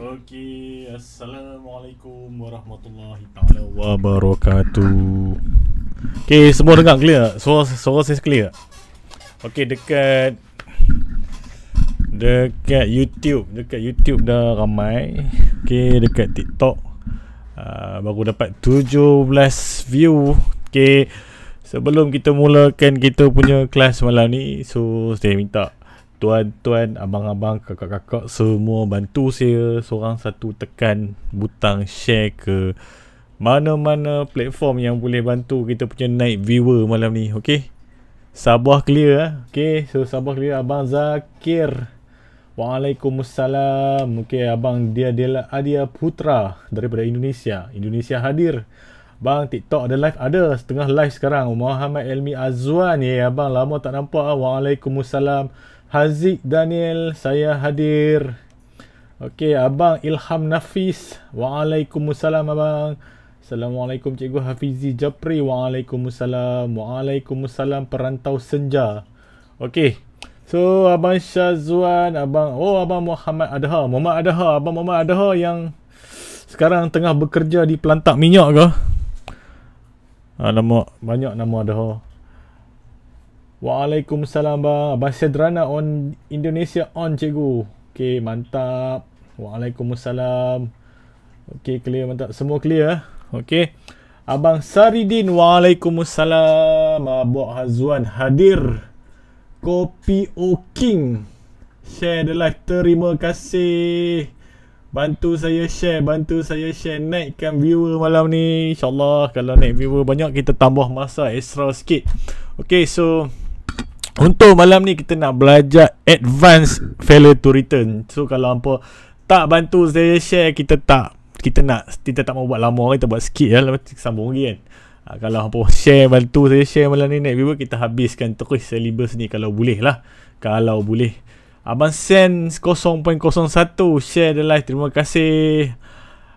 Okey, Assalamualaikum Warahmatullahi Taala Wabarakatuh. Okey, semua dengar clear? Suara suara saya clear? Okey, dekat dekat YouTube, dekat YouTube dah ramai. Okey, dekat TikTok uh, baru dapat 17 view. Okey, sebelum kita mulakan kita punya kelas malam ni, so saya minta uh, tuan-tuan, abang-abang, kakak-kakak semua bantu saya seorang satu tekan butang share ke mana-mana platform yang boleh bantu kita punya naik viewer malam ni, okey? Sabah clear eh. Okey, so Sabah clear abang Zakir. Waalaikumsalam. Okey, abang dia adalah Adia Putra daripada Indonesia. Indonesia hadir. Bang TikTok ada live ada setengah live sekarang. Muhammad Elmi Azwan ya abang lama tak nampak ah. Waalaikumsalam. Haziq Daniel, saya hadir. Okey, Abang Ilham Nafis. Waalaikumsalam, Abang. Assalamualaikum, Cikgu Hafizi Japri. Waalaikumsalam. Waalaikumsalam, Perantau Senja. Okey. So, Abang Syazwan, Abang... Oh, Abang Muhammad Adha. Muhammad Adha. Abang Muhammad Adha yang sekarang tengah bekerja di pelantak minyak ke? Ah, nama banyak nama Adha. Waalaikumsalam bang. Bahasa Drana on Indonesia on cikgu. Okey, mantap. Waalaikumsalam. Okey, clear mantap. Semua clear eh. Okey. Abang Saridin, Waalaikumsalam. Abang Hazwan hadir. Kopi O King. Share the live. Terima kasih. Bantu saya share, bantu saya share naikkan viewer malam ni. InsyaAllah kalau naik viewer banyak kita tambah masa extra sikit. Okay, so untuk malam ni kita nak belajar advance failure to return. So kalau hangpa tak bantu saya share kita tak kita nak kita tak mau buat lama kita buat sikit lah sambung lagi kan. Ha, kalau hangpa share bantu saya share malam ni next viewer kita habiskan terus syllabus ni kalau boleh lah. Kalau boleh. Abang Sen 0.01 share the live. Terima kasih.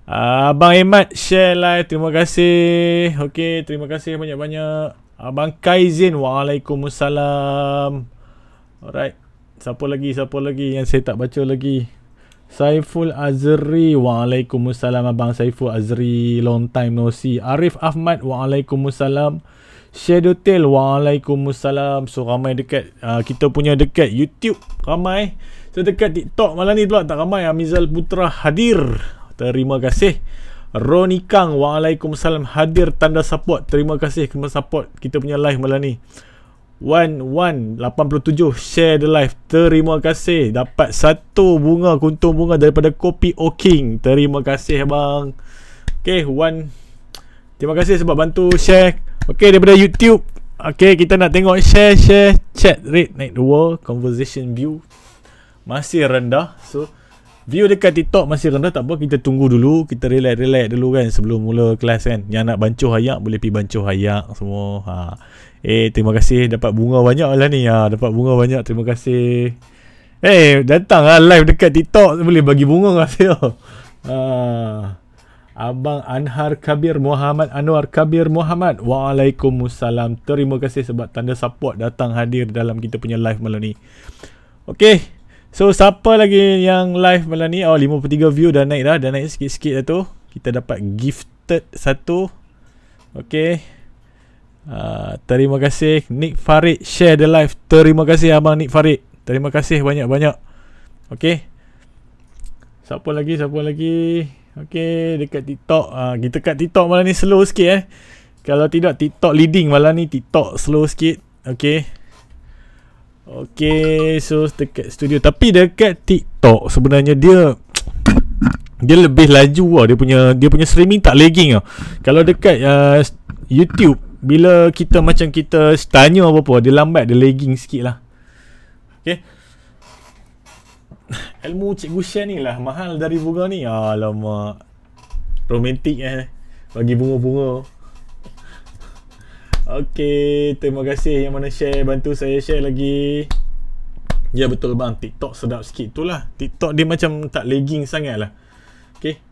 Abang Ahmad share live. Terima kasih. Okey, terima kasih banyak-banyak. Abang Kaizin, Waalaikumsalam. Alright. Siapa lagi, siapa lagi yang saya tak baca lagi. Saiful Azri, Waalaikumsalam Abang Saiful Azri, long time no see. Arif Ahmad, Waalaikumsalam. Shadow Tail, Waalaikumsalam. So, ramai dekat, uh, kita punya dekat YouTube, ramai. So, dekat TikTok malam ni pula tak ramai. Amizal Putra hadir. Terima kasih. Roni Kang Waalaikumsalam Hadir tanda support Terima kasih kepada support Kita punya live malam ni 87 Share the live Terima kasih Dapat satu bunga Kuntung bunga Daripada Kopi O King. Terima kasih bang. Okay Wan Terima kasih sebab bantu share Okay daripada YouTube Okay kita nak tengok Share share Chat rate Night the world Conversation view Masih rendah So View dekat TikTok masih rendah tak apa kita tunggu dulu kita relax-relax dulu kan sebelum mula kelas kan. Yang nak bancuh hayak boleh pi bancuh hayak semua. Ha. Eh terima kasih dapat bunga banyak lah ni. Ha dapat bunga banyak terima kasih. Eh hey, datang lah live dekat TikTok boleh bagi bunga kat saya. Ha. Abang Anhar Kabir Muhammad Anwar Kabir Muhammad Waalaikumsalam Terima kasih sebab tanda support datang hadir dalam kita punya live malam ni Okay So siapa lagi yang live malam ni Oh 53 view dah naik dah Dah naik sikit-sikit dah tu Kita dapat gifted satu Okay uh, Terima kasih Nick Farid share the live Terima kasih Abang Nick Farid Terima kasih banyak-banyak Okay Siapa lagi, siapa lagi Okay, dekat TikTok uh, Kita kat TikTok malam ni slow sikit eh Kalau tidak TikTok leading malam ni TikTok slow sikit Okay Okay So dekat studio Tapi dekat TikTok Sebenarnya dia Dia lebih laju lah Dia punya Dia punya streaming tak lagging lah Kalau dekat uh, YouTube Bila kita macam kita Tanya apa-apa Dia lambat Dia lagging sikit lah Okay Ilmu Cikgu Shen ni lah Mahal dari bunga ni Alamak Romantik eh Bagi bunga-bunga Okay, terima kasih yang mana share bantu saya share lagi. Ya betul bang, TikTok sedap sikit tu lah. TikTok dia macam tak lagging sangat lah. Okay,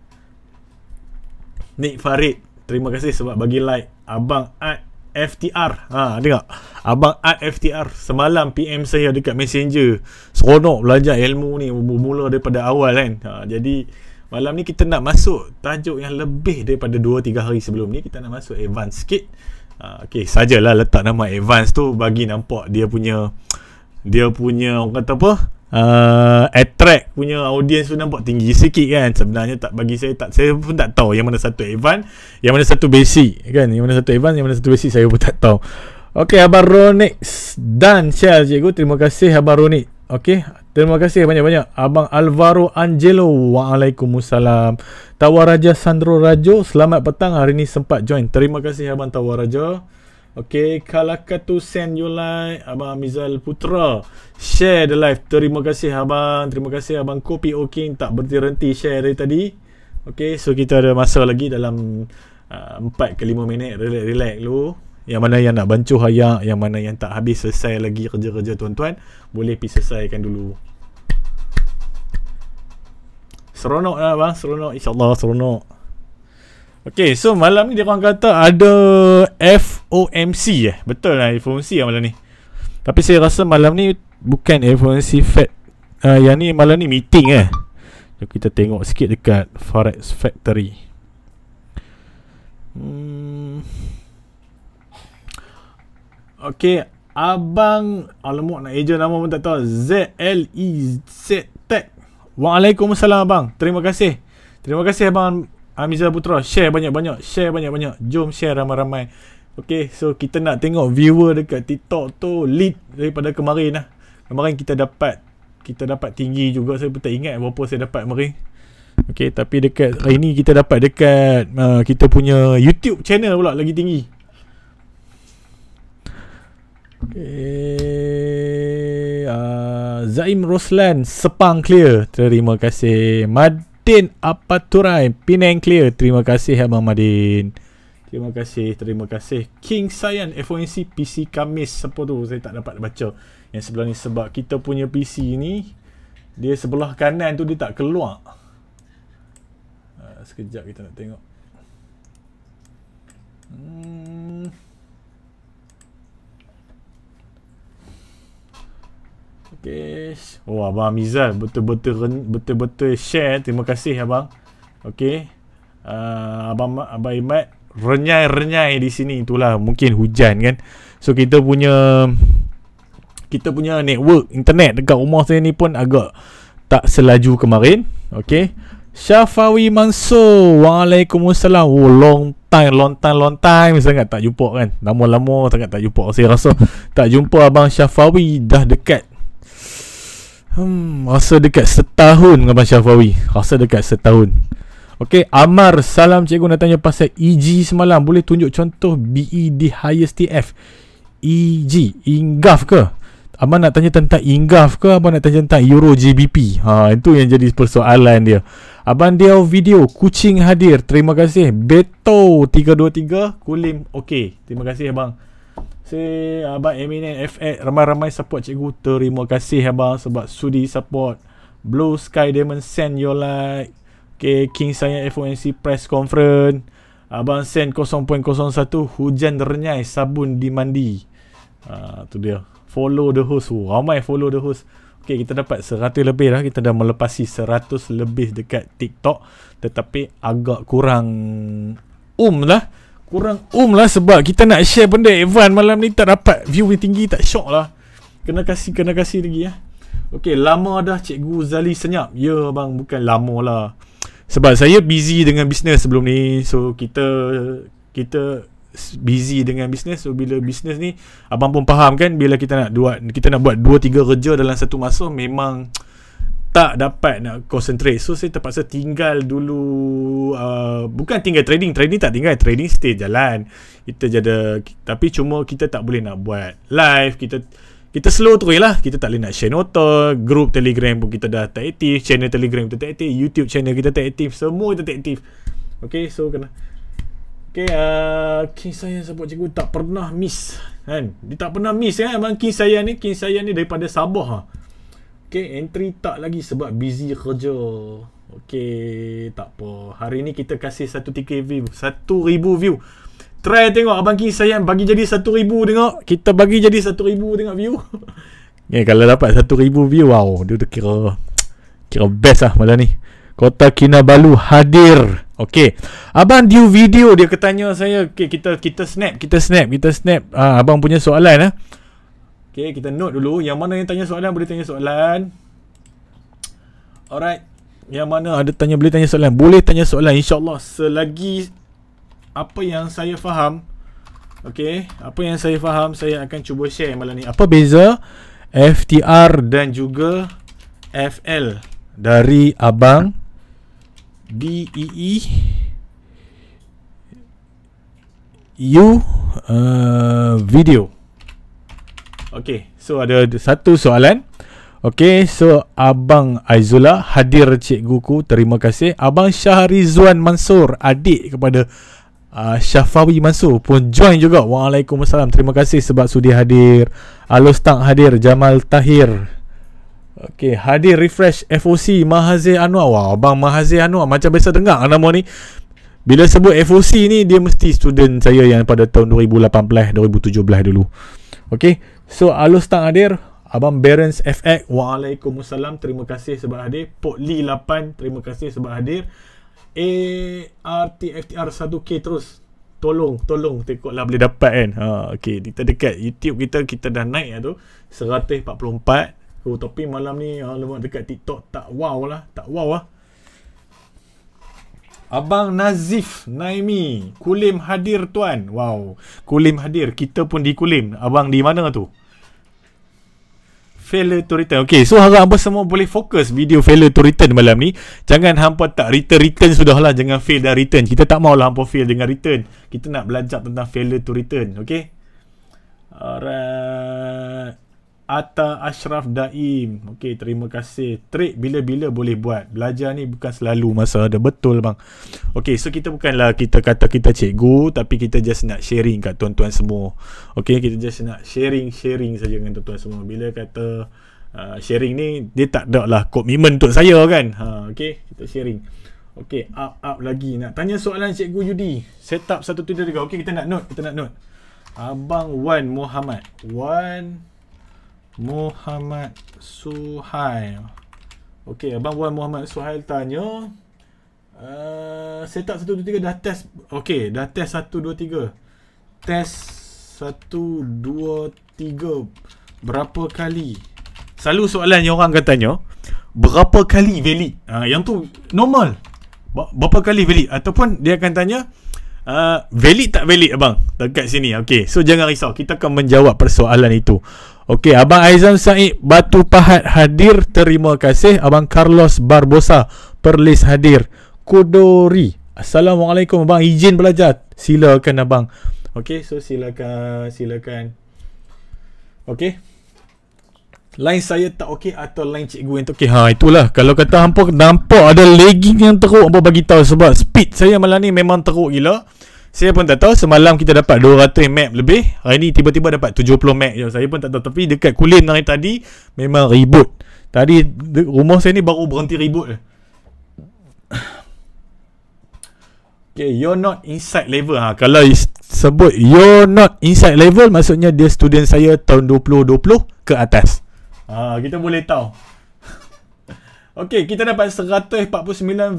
Nick Farid, terima kasih sebab bagi like. Abang Art FTR. Ha, dengar. Abang Art FTR, semalam PM saya dekat Messenger. Seronok belajar ilmu ni mula daripada awal kan. Ha, jadi malam ni kita nak masuk tajuk yang lebih daripada 2-3 hari sebelum ni. Kita nak masuk advance sikit. Ah, okay, sajalah letak nama advance tu bagi nampak dia punya dia punya orang kata apa? Uh, attract punya audience tu nampak tinggi sikit kan sebenarnya tak bagi saya tak saya pun tak tahu yang mana satu advance yang mana satu basic kan yang mana satu advance yang mana satu basic saya pun tak tahu Okey, Abang Ronix dan Syah Cikgu, terima kasih Abang Ronix Okey, terima kasih banyak-banyak Abang Alvaro Angelo Waalaikumsalam Tawaraja Sandro Rajo Selamat petang hari ni sempat join Terima kasih Abang Tawaraja Okey, Kalakatu send you like Abang Mizal Putra Share the live Terima kasih Abang Terima kasih Abang Kopi O'King Tak berhenti-henti share dari tadi Okey, so kita ada masa lagi dalam uh, 4 ke 5 minit Relax-relax dulu relax, yang mana yang nak bancuh hayak yang mana yang tak habis selesai lagi kerja-kerja tuan-tuan boleh pergi selesaikan dulu seronok lah bang seronok insyaAllah seronok ok so malam ni dia orang kata ada FOMC eh betul lah FOMC lah malam ni tapi saya rasa malam ni bukan FOMC Fed uh, yang ni malam ni meeting eh so, kita tengok sikit dekat Forex Factory hmm Okay, Abang Alamak nak eja nama pun tak tahu Z L E Z Tag e Waalaikumsalam Abang Terima kasih Terima kasih Abang Amizal Putra Share banyak-banyak Share banyak-banyak Jom share ramai-ramai Okay, so kita nak tengok viewer dekat TikTok tu Lead daripada kemarin lah Kemarin kita dapat Kita dapat tinggi juga Saya pun tak ingat berapa saya dapat kemarin Okay, tapi dekat hari ni kita dapat dekat uh, Kita punya YouTube channel pula lagi tinggi Okay. Uh, ah, Zaim Roslan Sepang clear Terima kasih Madin Apaturai Pinang clear Terima kasih Abang Madin Terima kasih Terima kasih King Sayan FONC PC Kamis Apa tu Saya tak dapat baca Yang sebelah ni Sebab kita punya PC ni Dia sebelah kanan tu Dia tak keluar uh, Sekejap kita nak tengok hmm. Okey, Oh abang Mizal betul-betul betul-betul share. Terima kasih abang. Okey, Uh, abang abang Imat renyai-renyai di sini itulah mungkin hujan kan. So kita punya kita punya network internet dekat rumah saya ni pun agak tak selaju kemarin. Okey, Syafawi Mansur Waalaikumsalam Oh long time Long time Long time Sangat tak jumpa kan Lama-lama Sangat tak jumpa Saya rasa Tak jumpa Abang Syafawi Dah dekat Hmm, rasa dekat setahun dengan Abang Syafawi. Rasa dekat setahun. Okey, Amar, salam cikgu nak tanya pasal EG semalam. Boleh tunjuk contoh BED highest TF. EG, ingaf ke? Abang nak tanya tentang ingaf ke? Abang nak tanya tentang Euro GBP? Ha, itu yang jadi persoalan dia. Abang dia video, kucing hadir. Terima kasih. Beto 323, kulim. Okey, terima kasih abang. Si Abang Eminem FX Ramai-ramai support cikgu Terima kasih abang Sebab sudi support Blue Sky Demon Send your like Okay King saya FONC Press Conference Abang send 0.01 Hujan renyai Sabun dimandi Ah uh, tu dia Follow the host oh, Ramai follow the host Okay kita dapat 100 lebih lah Kita dah melepasi 100 lebih Dekat TikTok Tetapi Agak kurang Um lah Kurang um lah sebab kita nak share benda Evan malam ni tak dapat view ni tinggi tak shock lah Kena kasih kena kasih lagi ya eh. Okay lama dah Cikgu Zali senyap Ya bang bukan lama lah Sebab saya busy dengan bisnes sebelum ni So kita kita busy dengan bisnes So bila bisnes ni Abang pun faham kan Bila kita nak buat, kita nak buat 2-3 kerja dalam satu masa Memang tak dapat nak concentrate so saya terpaksa tinggal dulu uh, bukan tinggal trading trading tak tinggal trading stay jalan kita jadi tapi cuma kita tak boleh nak buat live kita kita slow tu lah kita tak boleh nak share nota group telegram pun kita dah tak aktif channel telegram kita tak aktif youtube channel kita tak aktif semua kita tak aktif Okay so kena Okay uh, King saya sebut cikgu tak pernah miss kan dia tak pernah miss kan abang King saya ni King saya ni daripada Sabah ha? Okay, entry tak lagi sebab busy kerja. Okay, tak apa. Hari ni kita kasih satu tk view. Satu ribu view. Try tengok Abang King Sayan bagi jadi satu ribu tengok. Kita bagi jadi satu ribu tengok view. okay, eh, kalau dapat satu ribu view, wow. Dia tu kira, kira best lah malam ni. Kota Kinabalu hadir. Okay. Abang view video dia ketanya saya. Okay, kita kita snap. Kita snap. Kita snap. Ah, abang punya soalan lah. Eh. Okay, kita note dulu. Yang mana yang tanya soalan, boleh tanya soalan. Alright. Yang mana ada tanya, boleh tanya soalan. Boleh tanya soalan. InsyaAllah, selagi apa yang saya faham, okay, apa yang saya faham, saya akan cuba share malam ni. Apa beza FTR dan juga FL dari Abang DEE e U uh, Video. Okay, so ada satu soalan. Okay, so Abang Aizula hadir cikguku. Terima kasih. Abang Syahrizwan Mansur, adik kepada uh, Syafawi Mansur pun join juga. Waalaikumsalam. Terima kasih sebab sudi hadir. Alustang hadir. Jamal Tahir. Okay, hadir refresh FOC Mahazir Anwar. Wah, Abang Mahazir Anwar. Macam biasa dengar nama ni. Bila sebut FOC ni, dia mesti student saya yang pada tahun 2018-2017 dulu. Okay. So, alus tang hadir. Abang Barons FX. Waalaikumsalam. Terima kasih sebab hadir. Pok Li 8. Terima kasih sebab hadir. ARTFTR 1K terus. Tolong, tolong. lah boleh dapat kan. Ha, okay. Kita dekat YouTube kita. Kita dah naik lah tu. 144. Oh, tapi malam ni alamak ah, dekat TikTok tak wow lah. Tak wow lah. Abang Nazif Naimi Kulim hadir tuan Wow Kulim hadir Kita pun di Kulim Abang di mana tu? Failure to return Okay so harap hampa semua boleh fokus Video failure to return malam ni Jangan hampa tak return-return sudahlah Jangan fail dan return Kita tak maulah hampa fail dengan return Kita nak belajar tentang failure to return Okay Alright Atta Ashraf Daim. Okey, terima kasih. Trik bila-bila boleh buat. Belajar ni bukan selalu masa ada. Betul bang. Okey, so kita bukanlah kita kata kita cikgu. Tapi kita just nak sharing kat tuan-tuan semua. Okey, kita just nak sharing-sharing saja dengan tuan-tuan semua. Bila kata uh, sharing ni, dia tak ada lah komitmen untuk saya kan. Ha, Okey, kita sharing. Okey, up, up lagi. Nak tanya soalan cikgu Yudi. Setup 1, 2, 3. Okey, kita nak note. Kita nak note. Abang Wan Muhammad. Wan... One... Muhammad Suhail. Okey, Abang Wan Muhammad Suhail tanya. Uh, setup 1, 2, 3 dah test. Okey, dah test 1, 2, 3. Test 1, 2, 3. Berapa kali? Selalu soalan yang orang akan tanya. Berapa kali valid? Uh, yang tu normal. Berapa kali valid? Ataupun dia akan tanya... Ah, valid tak valid abang dekat sini okay so jangan risau kita akan menjawab persoalan itu okay abang Aizam Said Batu Pahat hadir terima kasih abang Carlos Barbosa Perlis hadir Kodori Assalamualaikum abang izin belajar silakan abang okay so silakan silakan okay line saya tak okey atau line cikgu yang tak okey. Ha itulah kalau kata hampa nampak ada lagging yang teruk hampa bagi tahu sebab speed saya malam ni memang teruk gila. Saya pun tak tahu semalam kita dapat 200 map lebih. Hari ni tiba-tiba dapat 70 map je. Saya pun tak tahu tapi dekat Kulim hari tadi memang ribut. Tadi rumah saya ni baru berhenti ribut. Okay, you're not inside level ha. Kalau sebut you're not inside level Maksudnya dia student saya tahun 2020 ke atas Ah, kita boleh tahu. Okay, kita dapat 149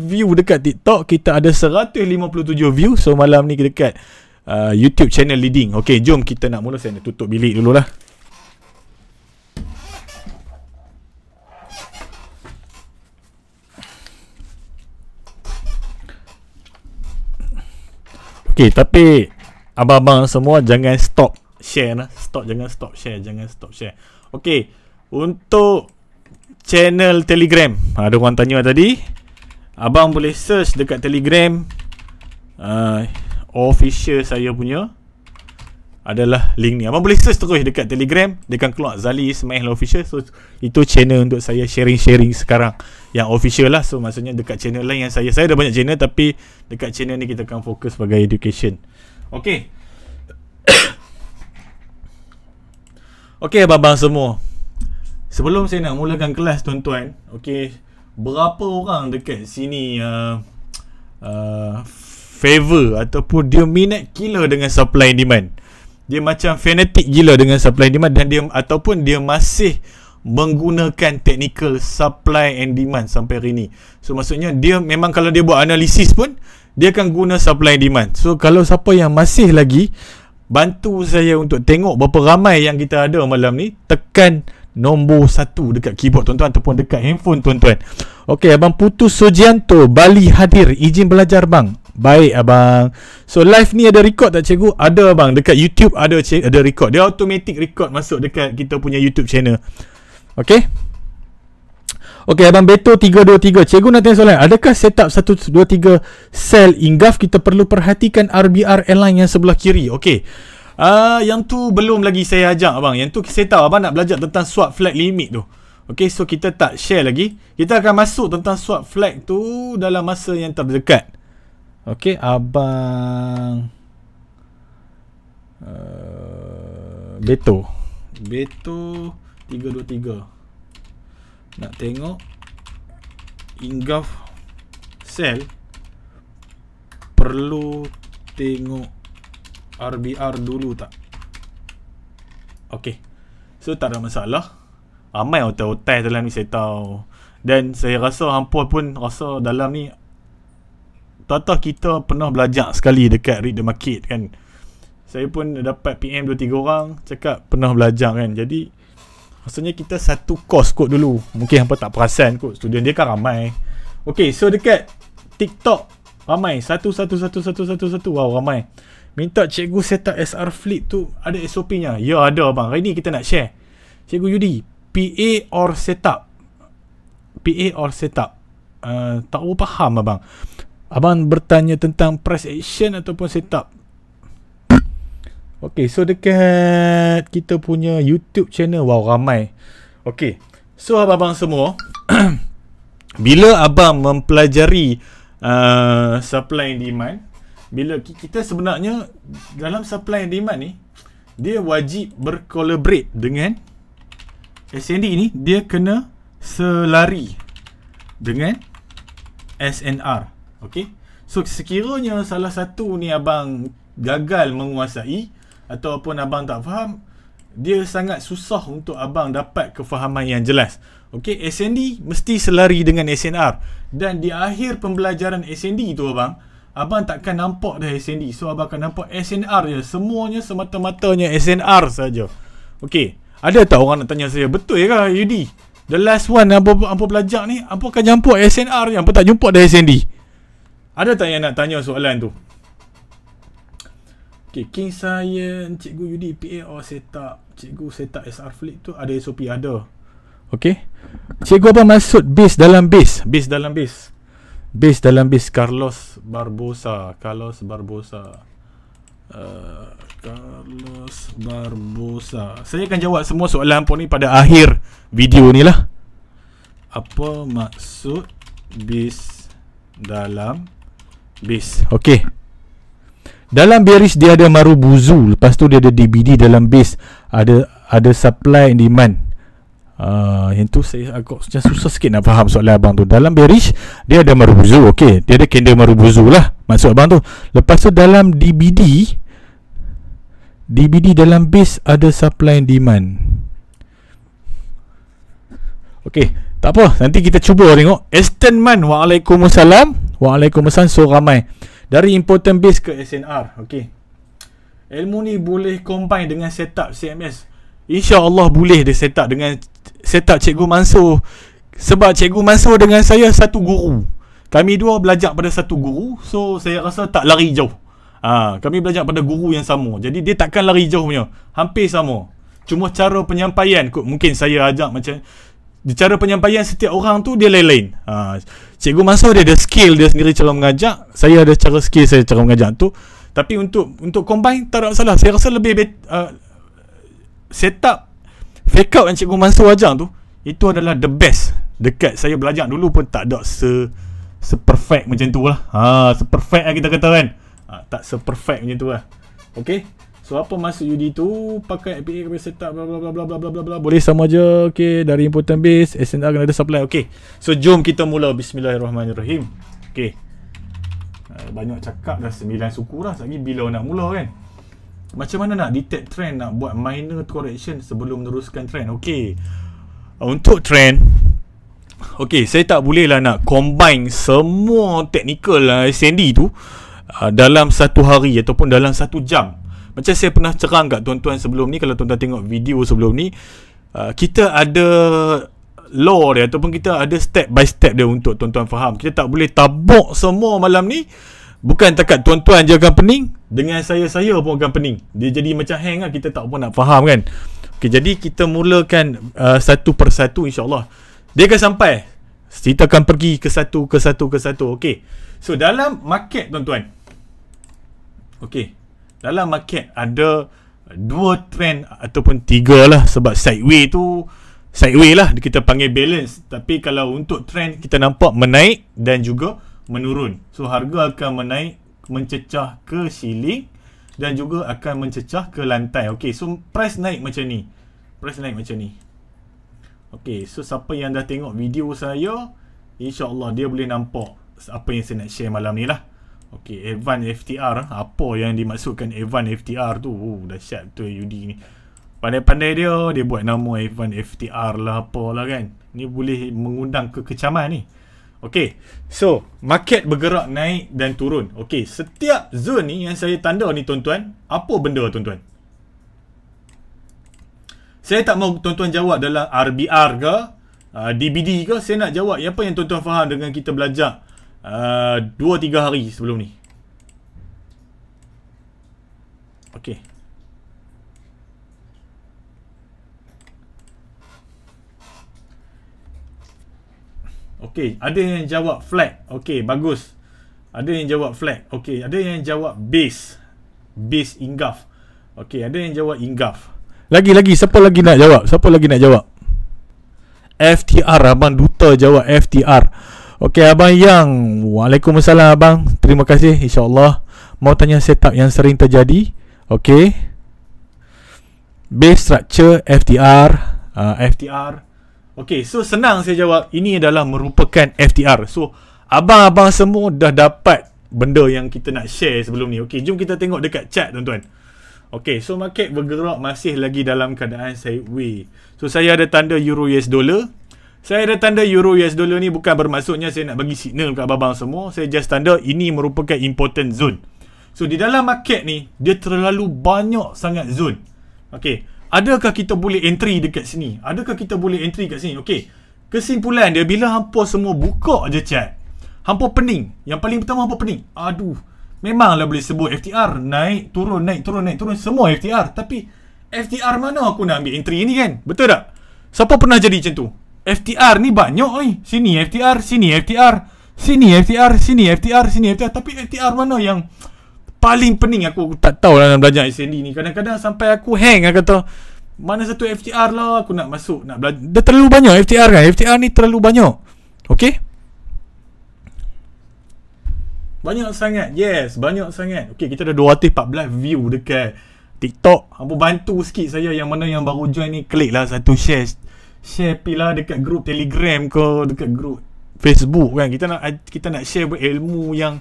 view dekat TikTok. Kita ada 157 view. So, malam ni dekat uh, YouTube channel leading. Okay, jom kita nak mula. Saya nak tutup bilik dulu lah. Okay, tapi abang-abang semua jangan stop share lah. Stop, jangan stop share. Jangan stop share. Okay untuk channel Telegram. Ah, ada orang tanya tadi. Abang boleh search dekat Telegram uh, official saya punya adalah link ni. Abang boleh search terus dekat Telegram dekat keluar Zali Ismail official. So itu channel untuk saya sharing-sharing sekarang yang official lah. So maksudnya dekat channel lain yang saya saya ada banyak channel tapi dekat channel ni kita akan fokus sebagai education. Okay. Okay, abang-abang semua. Sebelum saya nak mulakan kelas tuan-tuan, okey, berapa orang dekat sini a uh, uh, favor ataupun dia minat gila dengan supply and demand. Dia macam fanatik gila dengan supply and demand dan dia ataupun dia masih menggunakan technical supply and demand sampai hari ni. So maksudnya dia memang kalau dia buat analisis pun dia akan guna supply and demand. So kalau siapa yang masih lagi bantu saya untuk tengok berapa ramai yang kita ada malam ni tekan nombor satu dekat keyboard tuan-tuan ataupun dekat handphone tuan-tuan. Okey, Abang Putu Sojianto, Bali hadir. Izin belajar, bang. Baik, abang. So, live ni ada record tak, cikgu? Ada, abang. Dekat YouTube ada ada record. Dia automatic record masuk dekat kita punya YouTube channel. Okey? Okey, Abang Beto 323. Cikgu nak tanya soalan. Adakah setup 123 sel ingaf kita perlu perhatikan RBR airline yang sebelah kiri? Okey. Ah, uh, yang tu belum lagi saya ajak abang. Yang tu saya tahu abang nak belajar tentang swap flag limit tu. Okay, so kita tak share lagi. Kita akan masuk tentang swap flag tu dalam masa yang terdekat. Okay, abang... Uh, Beto Beto 323 Nak tengok Ingaf Sell Perlu Tengok RBR dulu tak? Okey, So, tak ada masalah. Ramai hotel-hotel dalam ni saya tahu. Dan saya rasa hampir pun rasa dalam ni Tata kita pernah belajar sekali dekat read the market kan Saya pun dapat PM 2-3 orang cakap pernah belajar kan Jadi rasanya kita satu kos kot dulu Mungkin hampa tak perasan kot student dia kan ramai Okey, so dekat TikTok ramai Satu satu satu satu satu satu Wow ramai Minta cikgu set up SR fleet tu ada SOP-nya. Ya ada abang. Hari ni kita nak share. Cikgu Yudi, PA or setup? PA or setup? Uh, tak tahu faham abang. Abang bertanya tentang press action ataupun setup. Okay, so dekat kita punya YouTube channel. Wow, ramai. Okay. So, abang-abang semua. bila abang mempelajari uh, supply and demand bila kita sebenarnya dalam supply and demand ni dia wajib berkolaborate dengan SND ni dia kena selari dengan SNR okey so sekiranya salah satu ni abang gagal menguasai ataupun abang tak faham dia sangat susah untuk abang dapat kefahaman yang jelas okey SND mesti selari dengan SNR dan di akhir pembelajaran SND tu abang Abang takkan nampak dah SND So abang akan nampak SNR je Semuanya semata-matanya SNR saja. Okay Ada tak orang nak tanya saya Betul ke Yudi? The last one Apa apa pelajar ni Apa akan jumpa SNR ni Apa tak jumpa dah SND Ada tak yang nak tanya soalan tu? Okay, King Science, Cikgu Yudi, PA or setup? Cikgu setup SR flip tu ada SOP? Ada. Okay. Cikgu apa maksud base dalam base? Base dalam base base dalam base Carlos Barbosa Carlos Barbosa uh, Carlos Barbosa saya akan jawab semua soalan pun ni pada akhir video ni lah apa maksud base dalam base Okay dalam bearish dia ada marubuzu lepas tu dia ada DBD dalam base ada ada supply and demand Uh, yang tu saya agak macam susah sikit nak faham soalan abang tu Dalam bearish Dia ada marubuzu Okay Dia ada candle marubuzu lah Maksud abang tu Lepas tu dalam DBD DBD dalam base ada supply and demand Okay Tak apa Nanti kita cuba tengok Aston Man waalaikumussalam, Waalaikumsalam So ramai Dari important base ke SNR Okay Ilmu ni boleh combine dengan setup CMS InsyaAllah boleh dia set up dengan set up Cikgu Mansur. Sebab Cikgu Mansur dengan saya satu guru. Kami dua belajar pada satu guru. So, saya rasa tak lari jauh. Ha, kami belajar pada guru yang sama. Jadi, dia takkan lari jauh punya. Hampir sama. Cuma cara penyampaian kot. Mungkin saya ajak macam... Di cara penyampaian setiap orang tu dia lain-lain. Ha, Cikgu Mansur dia ada skill dia sendiri cara mengajar Saya ada cara skill saya cara mengajar tu. Tapi untuk untuk combine tak ada masalah. Saya rasa lebih... Uh, setup fake out yang cikgu Mansur ajar tu itu adalah the best dekat saya belajar dulu pun tak ada se perfect macam tu lah ha, seperfect lah kita kata kan ha, tak seperfect macam tu lah ok so apa maksud UD tu pakai APA kami setup bla bla bla bla bla bla bla bla boleh sama je ok dari important base SNR kena ada supply ok so jom kita mula bismillahirrahmanirrahim ok ha, banyak cakap dah sembilan suku lah sekejap bila nak mula kan macam mana nak detect trend nak buat minor correction sebelum meneruskan trend okey untuk trend okey saya tak boleh lah nak combine semua technical uh, ah, SND tu uh, dalam satu hari ataupun dalam satu jam macam saya pernah cerang kat tuan-tuan sebelum ni kalau tuan-tuan tengok video sebelum ni uh, kita ada law dia ataupun kita ada step by step dia untuk tuan-tuan faham kita tak boleh tabuk semua malam ni Bukan takat tuan-tuan je akan pening Dengan saya-saya pun akan pening Dia jadi macam hang lah Kita tak pun nak faham kan okay, Jadi kita mulakan uh, Satu persatu insyaAllah Dia akan sampai Kita akan pergi ke satu ke satu ke satu Okay So dalam market tuan-tuan Okay Dalam market ada Dua trend Ataupun tiga lah Sebab sideway tu Sideway lah Kita panggil balance Tapi kalau untuk trend Kita nampak menaik Dan juga menurun. So harga akan menaik mencecah ke ceiling dan juga akan mencecah ke lantai. Okey, so price naik macam ni. Price naik macam ni. Okey, so siapa yang dah tengok video saya, insya-Allah dia boleh nampak apa yang saya nak share malam ni lah. Okey, Evan FTR, ah, apa yang dimaksudkan Evan FTR tu? Oh, dahsyat tu UD ni. Pandai-pandai dia, dia buat nama Evan FTR lah apa lah kan. Ni boleh mengundang kekecaman ni. Okay, so market bergerak naik dan turun. Okay, setiap zone ni yang saya tanda ni tuan-tuan, apa benda tuan-tuan? Saya tak mau tuan-tuan jawab dalam RBR ke, uh, DBD ke, saya nak jawab apa yang tuan-tuan faham dengan kita belajar uh, 2-3 hari sebelum ni. Okay. Okey, ada yang jawab flat. Okey, bagus. Ada yang jawab flat. Okey, ada yang jawab base, base ingaf. Okey, ada yang jawab ingaf. Lagi-lagi siapa lagi nak jawab? Siapa lagi nak jawab? FTR abang duta jawab FTR. Okey, abang yang. Waalaikumsalam abang. Terima kasih insya-Allah. Mau tanya setup yang sering terjadi. Okey. base structure FTR, uh, ah, FTR. Okay, so senang saya jawab. Ini adalah merupakan FTR. So, abang-abang semua dah dapat benda yang kita nak share sebelum ni. Okay, jom kita tengok dekat chat tuan-tuan. Okay, so market bergerak masih lagi dalam keadaan sideways. So, saya ada tanda Euro US Dollar. Saya ada tanda Euro US Dollar ni bukan bermaksudnya saya nak bagi signal kepada abang-abang semua. Saya just tanda ini merupakan important zone. So, di dalam market ni, dia terlalu banyak sangat zone. Okay, adakah kita boleh entry dekat sini? Adakah kita boleh entry dekat sini? Okey. Kesimpulan dia bila hampa semua buka je chat. Hampa pening. Yang paling pertama hampa pening. Aduh. Memanglah boleh sebut FTR naik turun naik turun naik turun semua FTR tapi FTR mana aku nak ambil entry ni kan? Betul tak? Siapa pernah jadi macam tu? FTR ni banyak oi. Sini FTR, sini FTR, sini FTR, sini FTR, sini FTR, sini FTR. tapi FTR mana yang paling pening aku aku tak tahu lah nak belajar SND ni kadang-kadang sampai aku hang aku kata mana satu FTR lah aku nak masuk nak belajar dah terlalu banyak FTR kan FTR ni terlalu banyak okey banyak sangat yes banyak sangat okey kita dah 214 view dekat TikTok Aku bantu sikit saya yang mana yang baru join ni klik lah satu share share pilah dekat grup Telegram ke dekat grup Facebook kan kita nak kita nak share ilmu yang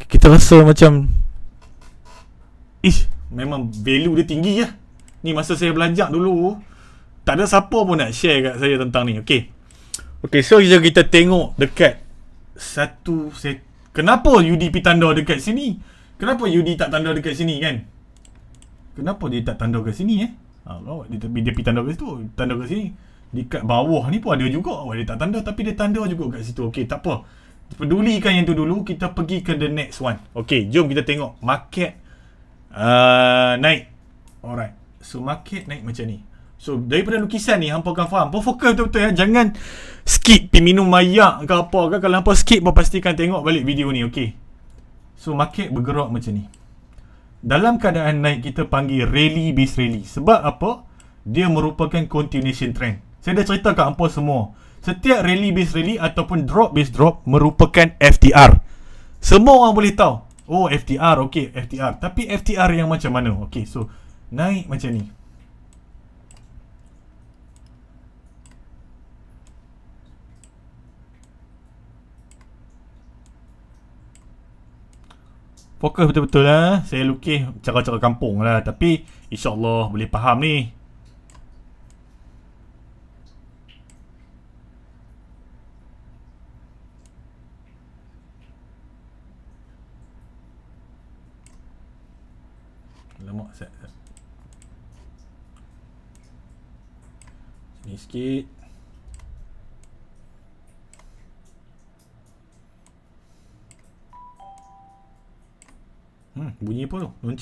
kita rasa macam Ish Memang value dia tinggi lah Ni masa saya belajar dulu Tak ada siapa pun nak share kat saya tentang ni Okay Okay so kita, kita tengok dekat Satu set Kenapa UDP tanda dekat sini Kenapa UD tak tanda dekat sini kan Kenapa dia tak tanda dekat sini eh Oh, dia, dia, dia pergi tanda kat situ Tanda kat sini Dekat bawah ni pun ada juga Awak dia tak tanda Tapi dia tanda juga kat situ Okey, tak apa Peduli ikan yang tu dulu kita pergi ke the next one Okay, jom kita tengok market uh, naik alright so market naik macam ni so daripada lukisan ni hampa kan faham fokus betul-betul ya jangan skip pi minum mayak ke apa ke kalau hampa skip pun pastikan tengok balik video ni Okay, so market bergerak macam ni dalam keadaan naik kita panggil rally bis rally sebab apa dia merupakan continuation trend saya dah cerita kat hampa semua Setiap rally base rally ataupun drop base drop merupakan FTR. Semua orang boleh tahu. Oh, FTR. Okay, FTR. Tapi FTR yang macam mana? Okay, so naik macam ni. Fokus betul-betul lah. Saya lukis cara-cara kampung lah. Tapi insyaAllah boleh faham ni.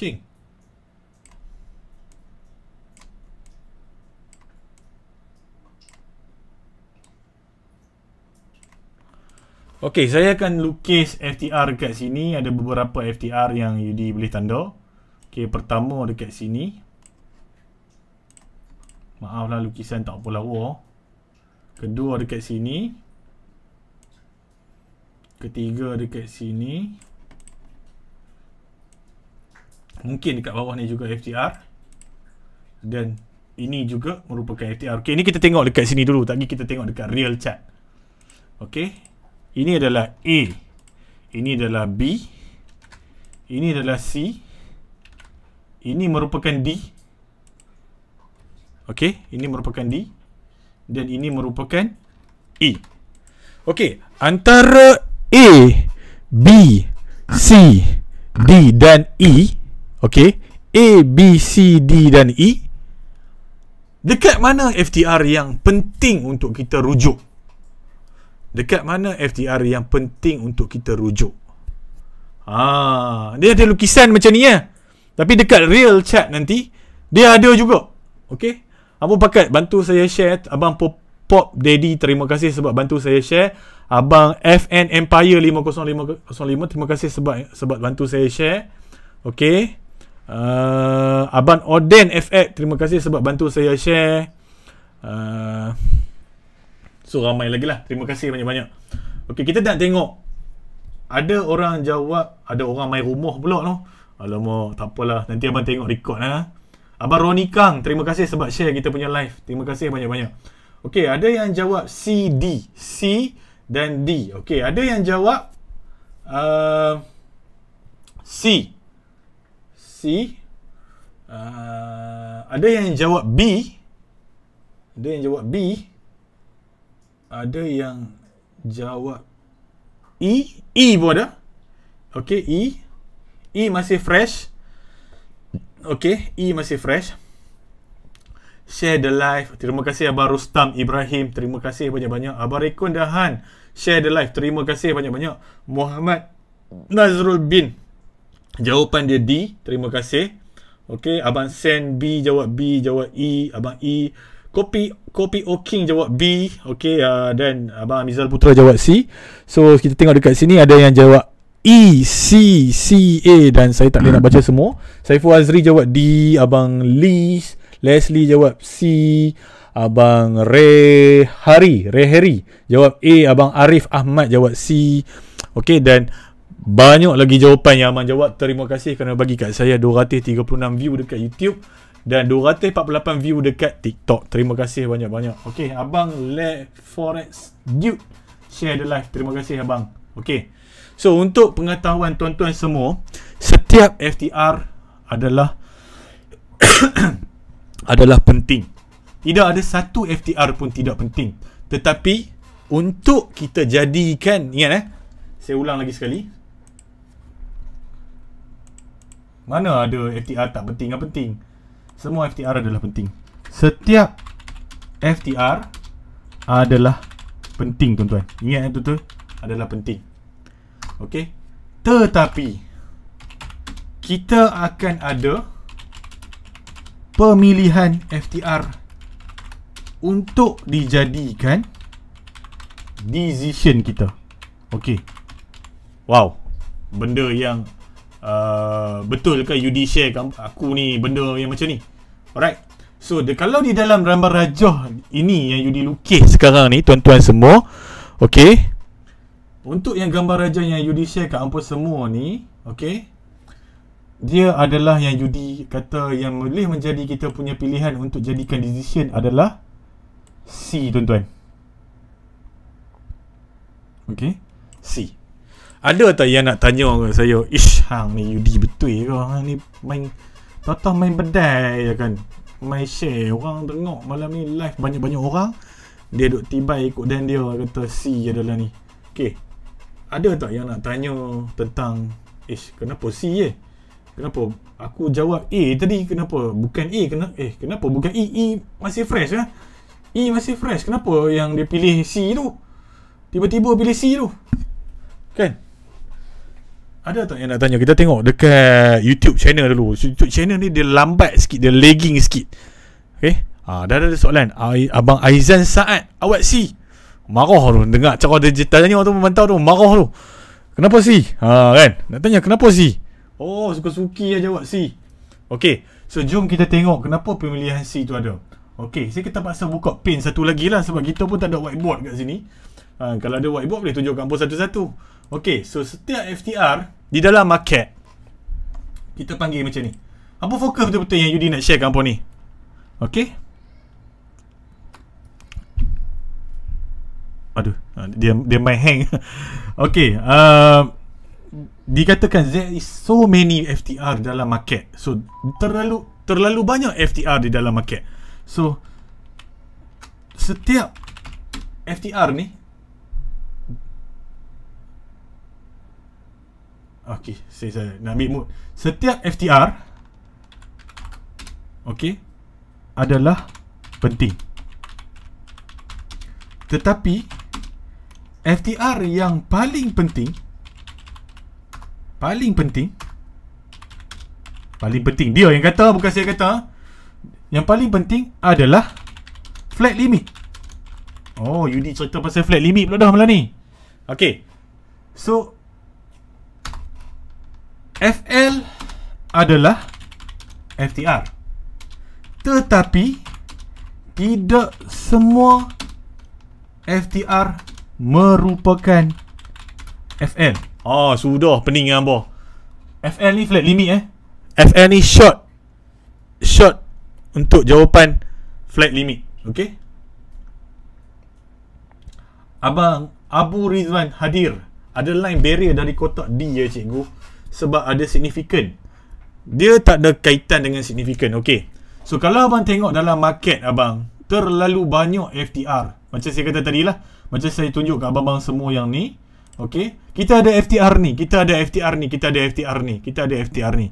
kucing. Okey, saya akan lukis FTR dekat sini. Ada beberapa FTR yang Yudi boleh tanda. Okey, pertama dekat sini. Maaflah lukisan tak apa lawa. Kedua dekat sini. Ketiga dekat sini mungkin dekat bawah ni juga FTR dan ini juga merupakan FTR. Okey, ini kita tengok dekat sini dulu. Tadi kita tengok dekat real chat. Okey. Ini adalah A. Ini adalah B. Ini adalah C. Ini merupakan D. Okey, ini merupakan D dan ini merupakan E. Okey, antara A, B, C, D dan E Okay A, B, C, D dan E Dekat mana FTR yang penting untuk kita rujuk? Dekat mana FTR yang penting untuk kita rujuk? Ha, dia ada lukisan macam ni ya. Tapi dekat real chat nanti dia ada juga. Okey. Abang Pakat bantu saya share abang Pop, Pop Daddy terima kasih sebab bantu saya share. Abang FN Empire 50505 terima kasih sebab sebab bantu saya share. Okey. Uh, Aban Oden FX Terima kasih sebab bantu saya share uh, So ramai lagi lah Terima kasih banyak-banyak Okay kita nak tengok Ada orang jawab Ada orang main rumah pula tu Alamak tak apalah Nanti Abang tengok record lah Abang Roni Kang Terima kasih sebab share kita punya live Terima kasih banyak-banyak Okay ada yang jawab C, D C dan D Okay ada yang jawab uh, C C uh, ada yang jawab B ada yang jawab B ada yang jawab E E pun ada Okay, E E masih fresh Okay, E masih fresh Share the live Terima kasih Abang Rustam Ibrahim Terima kasih banyak-banyak Abang Rekun Dahan Share the live Terima kasih banyak-banyak Muhammad Nazrul Bin Jawapan dia D. Terima kasih. Okey, abang send B jawab B, jawab E, abang E. Kopi Kopi King jawab B. Okey, uh, dan uh, abang Mizal Putra jawab C. So kita tengok dekat sini ada yang jawab E C C A dan saya tak boleh nak baca semua. Saiful Azri jawab D, abang Lee, Leslie jawab C, abang Ray Hari, jawab A, abang Arif Ahmad jawab C. Okey dan banyak lagi jawapan yang Aman jawab. Terima kasih kerana bagi kat saya 236 view dekat YouTube dan 248 view dekat TikTok. Terima kasih banyak-banyak. Okey, abang Le Forex Duke share the live. Terima kasih abang. Okey. So, untuk pengetahuan tuan-tuan semua, setiap FTR adalah adalah penting. Tidak ada satu FTR pun tidak penting. Tetapi untuk kita jadikan, ingat eh, saya ulang lagi sekali. Mana ada FTR tak penting dengan penting Semua FTR adalah penting Setiap FTR adalah penting tuan-tuan Ingat ya tuan-tuan Adalah penting Okay Tetapi Kita akan ada Pemilihan FTR Untuk dijadikan Decision kita Okay Wow Benda yang uh, betul ke UD share aku ni benda yang macam ni alright so the, kalau di dalam rambar rajah ini yang UD lukis sekarang ni tuan-tuan semua okay untuk yang gambar raja yang UD share kat ampun semua ni okay dia adalah yang UD kata yang boleh menjadi kita punya pilihan untuk jadikan decision adalah C tuan-tuan Okay, C ada tak yang nak tanya ke saya Ish hang ni Yudi betul ke hang ni main Tata main bedai je kan Main share Orang tengok malam ni live banyak-banyak orang Dia duk tiba ikut dan dia Kata si adalah ni Okay Ada tak yang nak tanya tentang Ish kenapa si ye, eh? Kenapa aku jawab A eh, tadi kenapa bukan A kenapa eh kenapa bukan E E masih fresh kan E masih fresh kenapa yang dia pilih C tu tiba-tiba pilih C tu kan ada tak yang nak tanya? Kita tengok dekat YouTube channel dulu. YouTube channel ni dia lambat sikit, dia lagging sikit. Okay, Ah, ha, dah ada soalan. Abang Aizan saat, awak si? Marah tu dengar cakap dia jeta tanya waktu memantau tu, marah tu. Kenapa si? Ha kan? Nak tanya kenapa si? Oh, suka-suki aja awak si. Okay, So jom kita tengok kenapa pemilihan si tu ada. Okay, saya kita paksa buka pin satu lagi lah sebab kita pun tak ada whiteboard kat sini. Ha, kalau ada whiteboard boleh tunjukkan pun satu-satu. Okay, so setiap FTR di dalam market kita panggil macam ni. Apa fokus betul-betul yang Yudi nak share kan ni? Okay. Aduh, ah, dia dia main hang. okay, uh, ah, dikatakan there is so many FTR dalam market. So terlalu terlalu banyak FTR di dalam market. So setiap FTR ni Okey, saya, saya nak ambil mood. Setiap FTR okey adalah penting. Tetapi FTR yang paling penting paling penting paling penting dia yang kata bukan saya kata. Yang paling penting adalah flat limit. Oh, you need cerita pasal flat limit pula dah malam ni. Okey. So, FL adalah FTR. Tetapi tidak semua FTR merupakan FL. oh, ah, sudah pening ya, Ambo. FL ni flat limit eh. FL ni short. Short untuk jawapan flat limit. Okay. Abang Abu Rizwan hadir. Ada line barrier dari kotak D ya, cikgu sebab ada signifikan, Dia tak ada kaitan dengan signifikan, Okay. So, kalau abang tengok dalam market abang, terlalu banyak FTR. Macam saya kata tadi lah. Macam saya tunjuk kat abang-abang semua yang ni. Okay. Kita ada FTR ni. Kita ada FTR ni. Kita ada FTR ni. Kita ada FTR ni.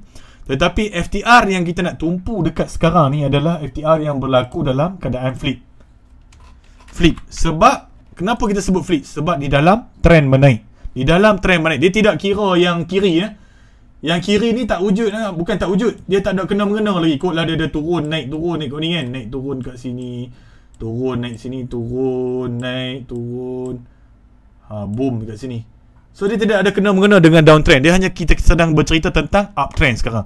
Tetapi FTR yang kita nak tumpu dekat sekarang ni adalah FTR yang berlaku dalam keadaan flip. Flip. Sebab, kenapa kita sebut flip? Sebab di dalam trend menaik. Di dalam trend menaik. Dia tidak kira yang kiri. Eh. Yang kiri ni tak wujud lah. Bukan tak wujud. Dia tak ada kena-mengena lagi. Kot lah dia ada turun, naik, turun, naik kot ni kan. Naik, turun kat sini. Turun, naik sini. Turun, naik, turun. Ha, boom kat sini. So, dia tidak ada kena-mengena dengan downtrend. Dia hanya kita sedang bercerita tentang uptrend sekarang.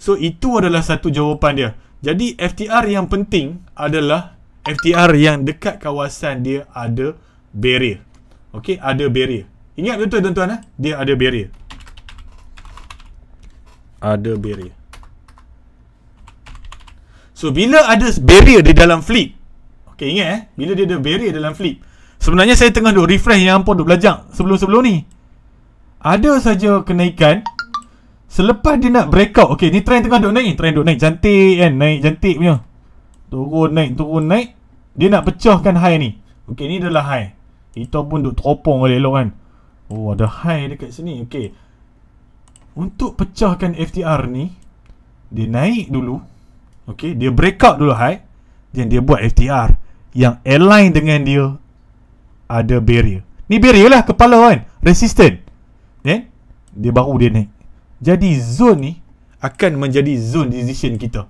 So, itu adalah satu jawapan dia. Jadi, FTR yang penting adalah FTR yang dekat kawasan dia ada barrier. Okay, ada barrier. Ingat betul tuan-tuan eh? Dia ada barrier ada barrier. So bila ada barrier di dalam flip. okay ingat eh, bila dia ada barrier dalam flip. Sebenarnya saya tengah duk refresh yang pun duk belajar sebelum-sebelum ni. Ada saja kenaikan selepas dia nak break out, okay ni trend tengah duk naik, trend duk naik cantik kan, naik cantik punya. Turun naik, turun naik. Dia nak pecahkan high ni. Okay ni adalah high. Itu pun duk teropong oleh elok kan. Oh, ada high dekat sini. Okay untuk pecahkan FTR ni dia naik dulu okay? dia break out dulu high dan dia buat FTR yang align dengan dia ada barrier ni barrier lah kepala kan resistant then dia baru dia naik jadi zone ni akan menjadi zone decision kita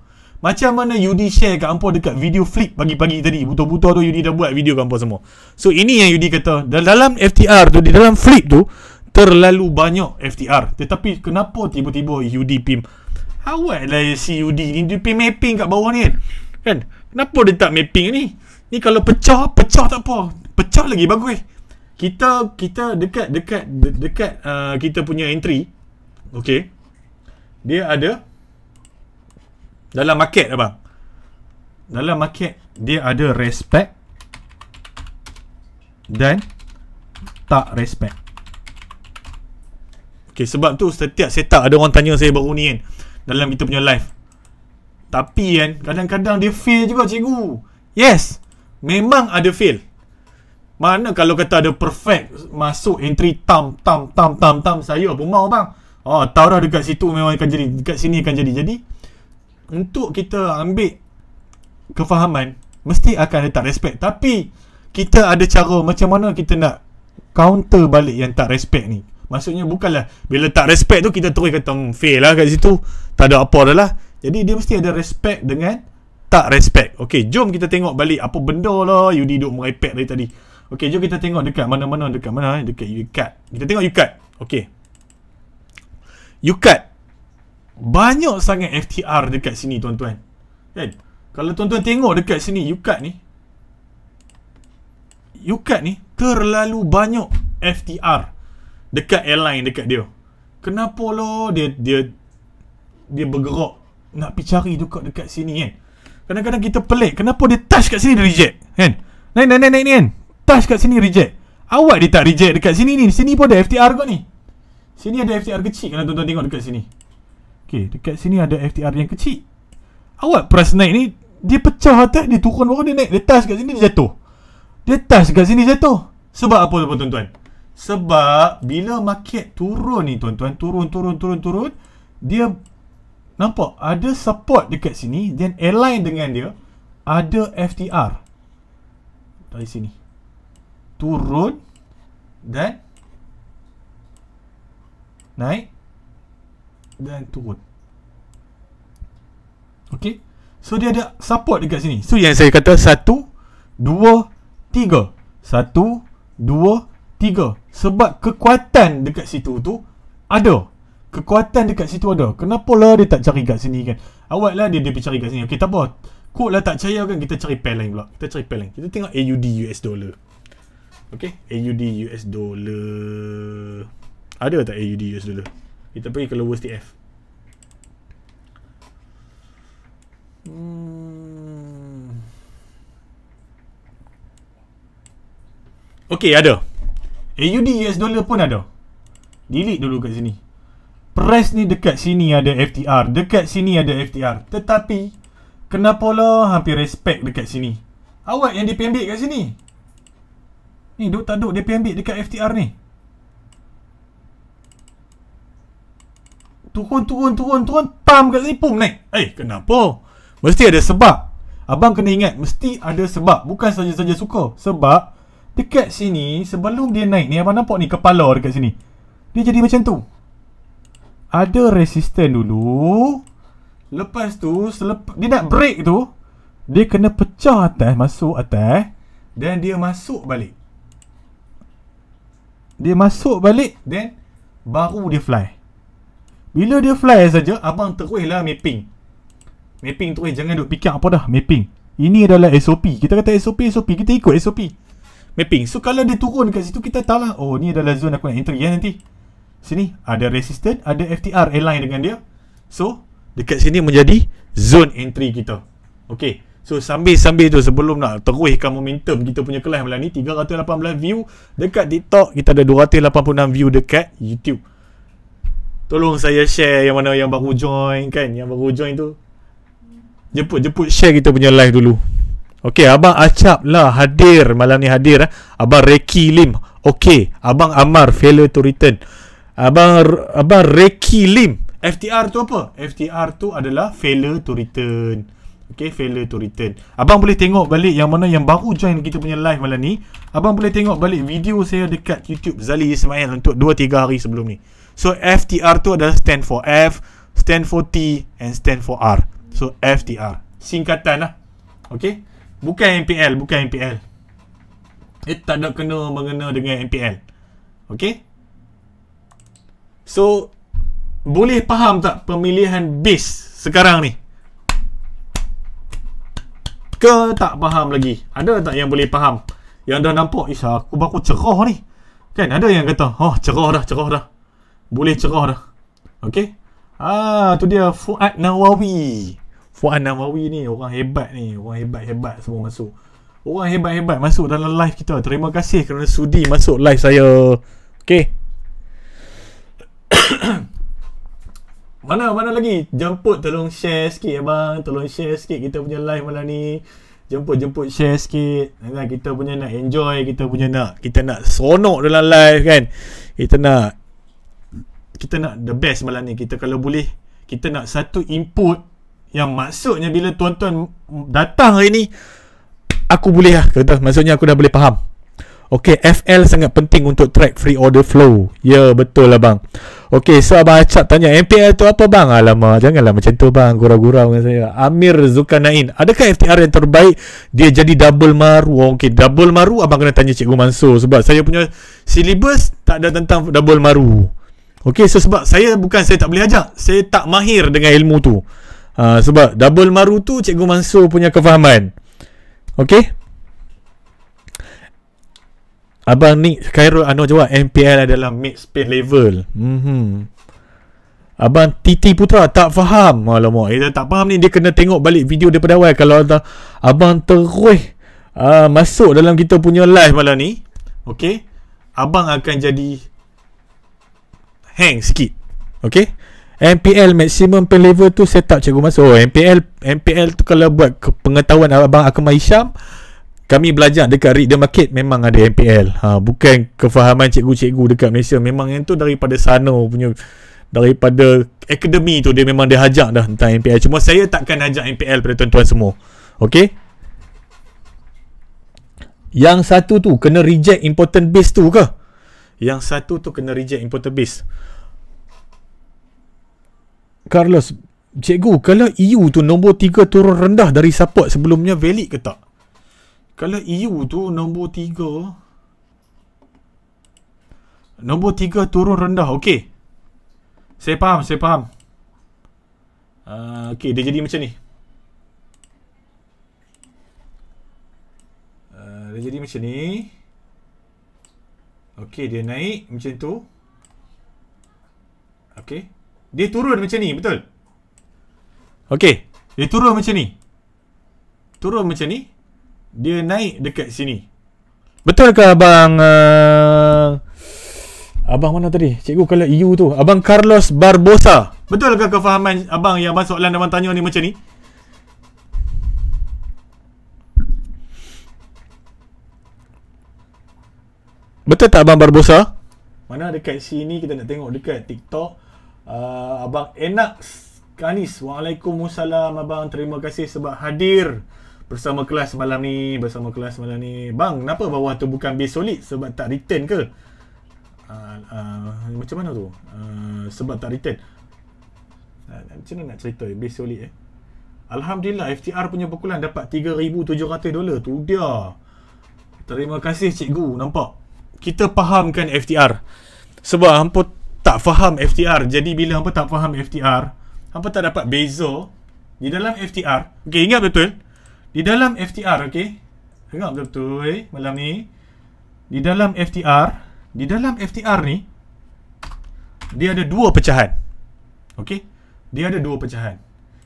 macam mana UD share kat hampa dekat video flip pagi-pagi tadi buta-buta tu UD dah buat video kat hampa semua so ini yang UD kata dalam FTR tu di dalam flip tu terlalu banyak FTR tetapi kenapa tiba-tiba UD PIM awet lah si UD ni dia PIM mapping kat bawah ni kan. kan kenapa dia tak mapping ni ni kalau pecah pecah tak apa pecah lagi bagus kita kita dekat dekat de- dekat uh, kita punya entry okey dia ada dalam market abang dalam market dia ada respect dan tak respect Okay, sebab tu setiap setup ada orang tanya saya baru ni kan Dalam kita punya live Tapi kan, kadang-kadang dia fail juga cikgu Yes, memang ada fail Mana kalau kata ada perfect Masuk entry tam, tam, tam, tam, tam Saya pun mau bang Oh, ah, tahu dah dekat situ memang akan jadi Dekat sini akan jadi Jadi, untuk kita ambil kefahaman Mesti akan ada respect Tapi, kita ada cara macam mana kita nak Counter balik yang tak respect ni Maksudnya bukanlah bila tak respect tu kita terus kata hmm, fail lah kat situ. Tak ada apa dah lah. Jadi dia mesti ada respect dengan tak respect. Okey, jom kita tengok balik apa benda lah Yudi duduk merepek dari tadi. Okey, jom kita tengok dekat mana-mana dekat mana eh dekat Yukat. Kita tengok Yukat. Okey. Yukat. Banyak sangat FTR dekat sini tuan-tuan. Kan? Kalau tuan-tuan tengok dekat sini Yukat ni Yukat ni terlalu banyak FTR dekat airline dekat dia. Kenapa lo? Lah dia dia dia bergerak nak pergi cari dekat dekat sini kan. Kadang-kadang kita pelik kenapa dia touch kat sini dia reject kan. Naik naik naik naik ni kan. Touch kat sini reject. Awak dia tak reject dekat sini ni. Sini pun ada FTR kot ni. Sini ada FTR kecil kalau tuan-tuan tengok dekat sini. Okay, dekat sini ada FTR yang kecil. Awak press naik ni, dia pecah atas, dia turun bawah, dia naik. Dia touch kat sini, dia jatuh. Dia touch kat sini, jatuh. Sebab apa tuan-tuan? Sebab bila market turun ni tuan-tuan, turun, turun, turun, turun, dia nampak ada support dekat sini dan align dengan dia ada FTR dari sini turun dan naik dan turun Okay, so dia ada support dekat sini so yang saya kata satu dua tiga satu dua Tiga, sebab kekuatan dekat situ tu ada. Kekuatan dekat situ ada. Kenapa lah dia tak cari kat sini kan? Awal lah dia, dia cari kat sini. Okay, tak apa. Kok lah tak percaya kan? Kita cari pair lain pula. Kita cari pair lain. Kita tengok AUD US dollar. Okay. AUD US dollar. Ada tak AUD US dollar? Kita pergi ke lowest TF. Hmm. Okay, ada. AUD eh, US dollar pun ada. Delete dulu kat sini. Press ni dekat sini ada FTR. Dekat sini ada FTR. Tetapi, kenapa lah hampir respect dekat sini? Awak yang DPMB kat sini. Ni duk tak duk DPMB dekat FTR ni. Turun, turun, turun, turun. Pam kat sini, pum naik. Eh, kenapa? Mesti ada sebab. Abang kena ingat, mesti ada sebab. Bukan saja-saja suka. Sebab, Dekat sini sebelum dia naik ni abang nampak ni kepala dekat sini. Dia jadi macam tu. Ada resisten dulu. Lepas tu selep dia nak break tu dia kena pecah atas masuk atas dan dia masuk balik. Dia masuk balik then baru dia fly. Bila dia fly saja abang terus lah mapping. Mapping terus jangan duk pikir apa dah mapping. Ini adalah SOP. Kita kata SOP SOP kita ikut SOP mapping. So kalau dia turun kat situ kita tahu lah. Oh ni adalah zone aku nak entry ya nanti. Sini ada resistant, ada FTR align dengan dia. So dekat sini menjadi zone entry kita. Okay. So sambil-sambil tu sebelum nak teruihkan momentum kita punya kelas malam ni 318 view dekat TikTok kita ada 286 view dekat YouTube. Tolong saya share yang mana yang baru join kan yang baru join tu. Jemput jemput share kita punya live dulu. Okey, Abang Acap lah hadir malam ni hadir. Eh. Abang Reki Lim. Okey, Abang Amar failure to return. Abang Abang Reki Lim. FTR tu apa? FTR tu adalah failure to return. Okey, failure to return. Abang boleh tengok balik yang mana yang baru join kita punya live malam ni. Abang boleh tengok balik video saya dekat YouTube Zali Ismail untuk 2-3 hari sebelum ni. So, FTR tu adalah stand for F, stand for T and stand for R. So, FTR. Singkatan lah. Okey? Bukan MPL, bukan MPL. Eh, tak ada kena mengena dengan MPL. Okay? So, boleh faham tak pemilihan bis sekarang ni? Ke tak faham lagi? Ada tak yang boleh faham? Yang dah nampak, ish aku baku cerah ni. Kan ada yang kata, oh cerah dah, cerah dah. Boleh cerah dah. Okay? Ah, tu dia Fuad Nawawi. Fuad Namawi ni orang hebat ni Orang hebat-hebat semua masuk Orang hebat-hebat masuk dalam live kita Terima kasih kerana sudi masuk live saya Okay Mana mana lagi Jemput tolong share sikit abang Tolong share sikit kita punya live malam ni Jemput-jemput share sikit nah, Kita punya nak enjoy Kita punya nak Kita nak seronok dalam live kan Kita nak Kita nak the best malam ni Kita kalau boleh Kita nak satu input yang maksudnya bila tuan-tuan datang hari ni aku boleh lah kata maksudnya aku dah boleh faham Okay, FL sangat penting untuk track free order flow. Ya, yeah, betul lah bang. Okay, so Abang Acap tanya, MPL tu apa bang? Alamak, janganlah macam tu bang. Gura-gura. dengan saya. Amir Zulkanain, adakah FTR yang terbaik dia jadi double maru? Okay, double maru Abang kena tanya Cikgu Mansur sebab saya punya syllabus tak ada tentang double maru. Okay, so sebab saya bukan saya tak boleh ajak. Saya tak mahir dengan ilmu tu. Ha, sebab double maru tu Cikgu Mansur punya kefahaman. Okey. Abang Nick Khairul Anwar jawab MPL adalah mid spin level. Mhm. Abang Titi Putra tak faham. Alamak, dia eh, tak faham ni dia kena tengok balik video daripada awal kalau ada abang terus uh, masuk dalam kita punya live malam ni. Okey. Abang akan jadi hang sikit. Okey. MPL maximum pen level tu set up cikgu masuk. Oh, MPL MPL tu kalau buat pengetahuan abang Akmal Isham kami belajar dekat Read the Market memang ada MPL. Ha, bukan kefahaman cikgu-cikgu dekat Malaysia. Memang yang tu daripada sana punya daripada akademi tu dia memang dia hajar dah tentang MPL. Cuma saya takkan hajar MPL pada tuan-tuan semua. Okay? Yang satu tu kena reject important base tu ke? Yang satu tu kena reject important base. Carlos Cikgu, kalau EU tu nombor 3 turun rendah dari support sebelumnya valid ke tak? Kalau EU tu nombor 3 Nombor 3 turun rendah, okey Saya faham, saya faham uh, Okey, dia jadi macam ni uh, Dia jadi macam ni Okey, dia naik macam tu Okey dia turun macam ni, betul? Okey. Dia turun macam ni. Turun macam ni. Dia naik dekat sini. Betul ke abang uh, abang mana tadi? Cikgu kalau e EU tu, abang Carlos Barbosa. Betul ke kefahaman abang yang masuk soalan abang tanya ni macam ni? Betul tak abang Barbosa? Mana dekat sini kita nak tengok dekat TikTok uh, Abang Enak Kanis Waalaikumsalam Abang Terima kasih sebab hadir Bersama kelas malam ni Bersama kelas malam ni Bang kenapa bawah tu bukan base solid Sebab tak return ke uh, uh, Macam mana tu uh, Sebab tak return uh, Macam mana nak cerita Base solid eh Alhamdulillah FTR punya pukulan dapat 3,700 dolar Tu dia Terima kasih cikgu Nampak Kita fahamkan FTR Sebab hampir tak faham FTR. Jadi bila hangpa tak faham FTR, hangpa tak dapat beza di dalam FTR. Okey, ingat betul. Di dalam FTR, okey. Ingat betul eh malam ni. Di dalam FTR, di dalam FTR ni dia ada dua pecahan. Okey. Dia ada dua pecahan.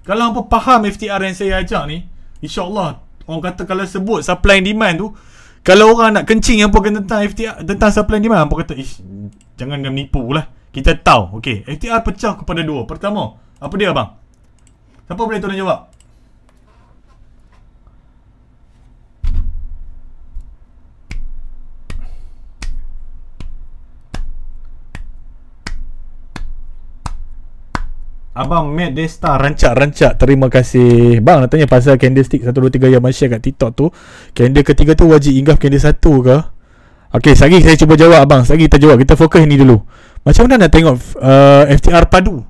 Kalau hangpa faham FTR yang saya ajar ni, insya-Allah orang kata kalau sebut supply and demand tu kalau orang nak kencing yang pun tentang FTR tentang supply and demand apa kata ish jangan nak menipu lah kita tahu. Okey, FTR pecah kepada dua. Pertama, apa dia abang? Siapa boleh tolong jawab? Abang Matt Desta rancak-rancak Terima kasih Bang nak tanya pasal candlestick 1, 2, 3 yang masih kat TikTok tu Candle ketiga tu wajib ingat candle satu ke? Okay, sekejap saya cuba jawab abang Sekejap kita jawab Kita fokus ni dulu macam mana nak tengok uh, FTR padu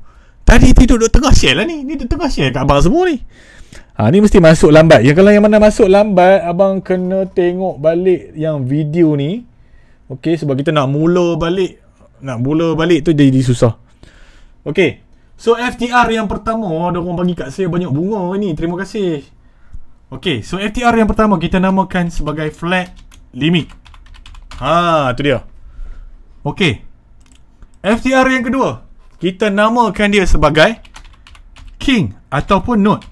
Tadi tidur duduk tengah share lah ni Ni duduk tengah share kat abang semua ni Ha, ni mesti masuk lambat. yang kalau yang mana masuk lambat, abang kena tengok balik yang video ni. Okay, sebab kita nak mula balik. Nak mula balik tu jadi susah. Okay. So, FTR yang pertama. Oh, ada orang bagi kat saya banyak bunga ni. Terima kasih. Okay. So, FTR yang pertama kita namakan sebagai flat limit. Ha, tu dia. Okay. FTR yang kedua Kita namakan dia sebagai King Ataupun Not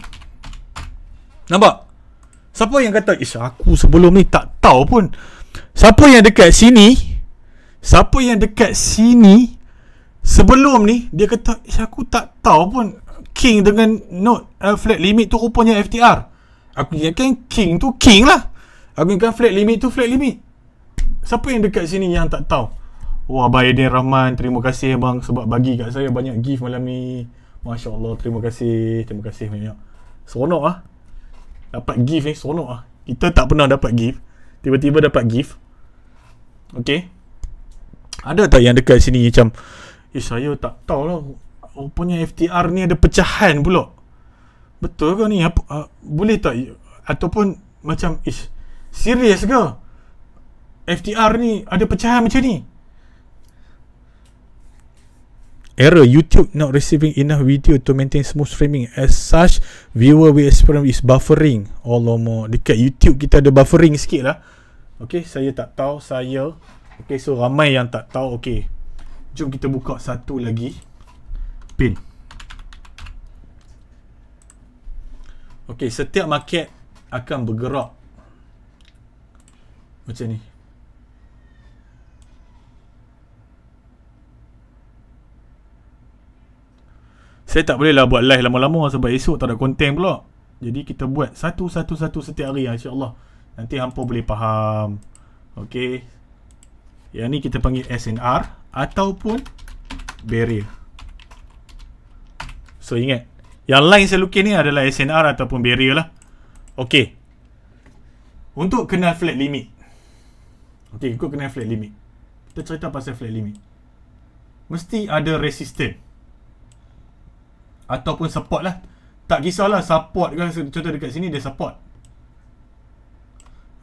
Nampak? Siapa yang kata Ish aku sebelum ni tak tahu pun Siapa yang dekat sini Siapa yang dekat sini Sebelum ni Dia kata Ish aku tak tahu pun King dengan Note uh, Flat limit tu rupanya FTR Aku ingatkan King tu King lah Aku ingatkan flat limit tu flat limit Siapa yang dekat sini yang tak tahu Wah, oh, Bayadin Rahman, terima kasih bang sebab bagi kat saya banyak gift malam ni. Masya Allah, terima kasih. Terima kasih banyak. Seronok lah. Dapat gift ni, eh. seronok lah. Kita tak pernah dapat gift. Tiba-tiba dapat gift. Okay. Ada tak yang dekat sini macam, eh saya tak tahu lah. Rupanya FTR ni ada pecahan pula. Betul ke ni? Apa, uh, boleh tak? Ataupun macam, ish, serius ke? FTR ni ada pecahan macam ni? error YouTube not receiving enough video to maintain smooth streaming as such viewer will experience is buffering Allah mo dekat YouTube kita ada buffering sikit lah Okay, saya tak tahu saya Okay, so ramai yang tak tahu Okay, jom kita buka satu lagi pin Okay, setiap market akan bergerak macam ni saya tak boleh lah buat live lama-lama sebab esok tak ada konten pula. Jadi kita buat satu-satu-satu setiap hari insya-Allah. Nanti hangpa boleh faham. Okay. Yang ni kita panggil SNR ataupun barrier. So ingat, yang lain saya lukis ni adalah SNR ataupun barrier lah. Okay. Untuk kenal flat limit. Okay, ikut kenal flat limit. Kita cerita pasal flat limit. Mesti ada resistance. Ataupun support lah Tak kisahlah support ke Contoh dekat sini dia support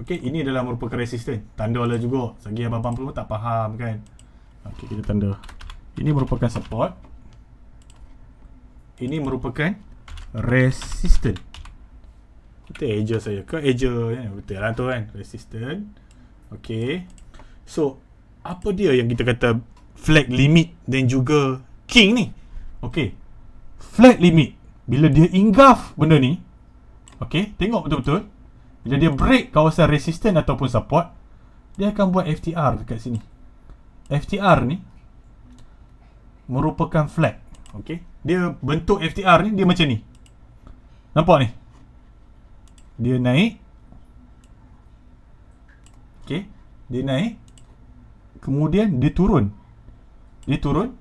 Okay ini adalah merupakan resistance Tanda lah juga Sagi abang-abang pun tak faham kan Okay kita tanda Ini merupakan support Ini merupakan resistance Betul edge saya ke edge kan? Ya, betul lah tu kan Resistance Okay So Apa dia yang kita kata Flag limit Dan juga King ni Okay flat limit bila dia ingaf benda ni okey tengok betul-betul bila dia break kawasan resistance ataupun support dia akan buat FTR dekat sini FTR ni merupakan flat okey dia bentuk FTR ni dia macam ni nampak ni dia naik okey dia naik kemudian dia turun dia turun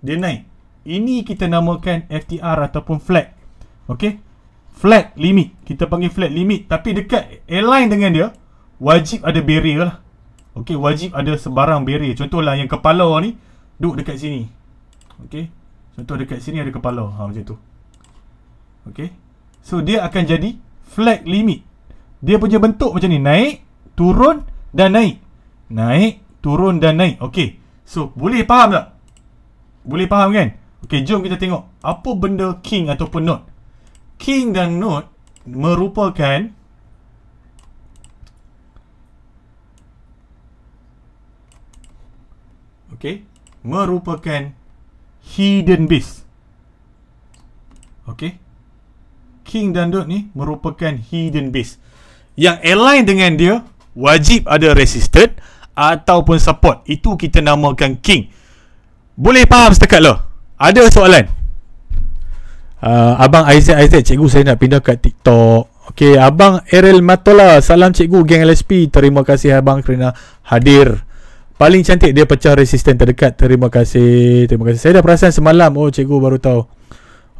dia naik ini kita namakan FTR ataupun flag. Okey? Flag limit. Kita panggil flag limit tapi dekat align dengan dia wajib ada barrier lah. Okey, wajib ada sebarang barrier. Contohlah yang kepala ni duduk dekat sini. Okey? Contoh dekat sini ada kepala. Ha macam tu. Okey? So dia akan jadi flag limit. Dia punya bentuk macam ni, naik, turun dan naik. Naik, turun dan naik. Okey. So boleh faham tak? Boleh faham kan? Okey, jom kita tengok apa benda king ataupun node. King dan node merupakan Okey, merupakan hidden base. Okey. King dan node ni merupakan hidden base. Yang align dengan dia wajib ada resisted ataupun support. Itu kita namakan king. Boleh faham setakat lah? Ada soalan uh, Abang Isaac Isaac Cikgu saya nak pindah kat TikTok Okay Abang Eril Matola Salam cikgu Geng LSP Terima kasih abang kerana hadir Paling cantik dia pecah resisten terdekat Terima kasih Terima kasih Saya dah perasan semalam Oh cikgu baru tahu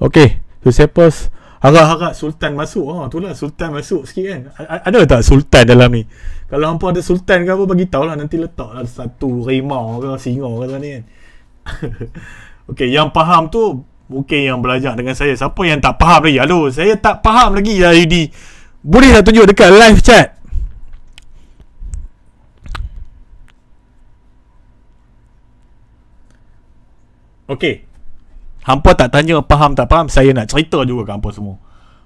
Okay So saya post Harap-harap Sultan masuk Oh itulah Sultan masuk sikit kan Ada tak Sultan dalam ni Kalau hampa ada Sultan ke apa Bagi tahu lah Nanti letak lah Satu rimau ke Singa ke sana ni kan Okey, yang faham tu mungkin yang belajar dengan saya. Siapa yang tak faham lagi? Halo, saya tak faham lagi ya lah, ID. Boleh tak tunjuk dekat live chat? Okey. Hampa tak tanya faham tak faham, saya nak cerita juga ke hampa semua.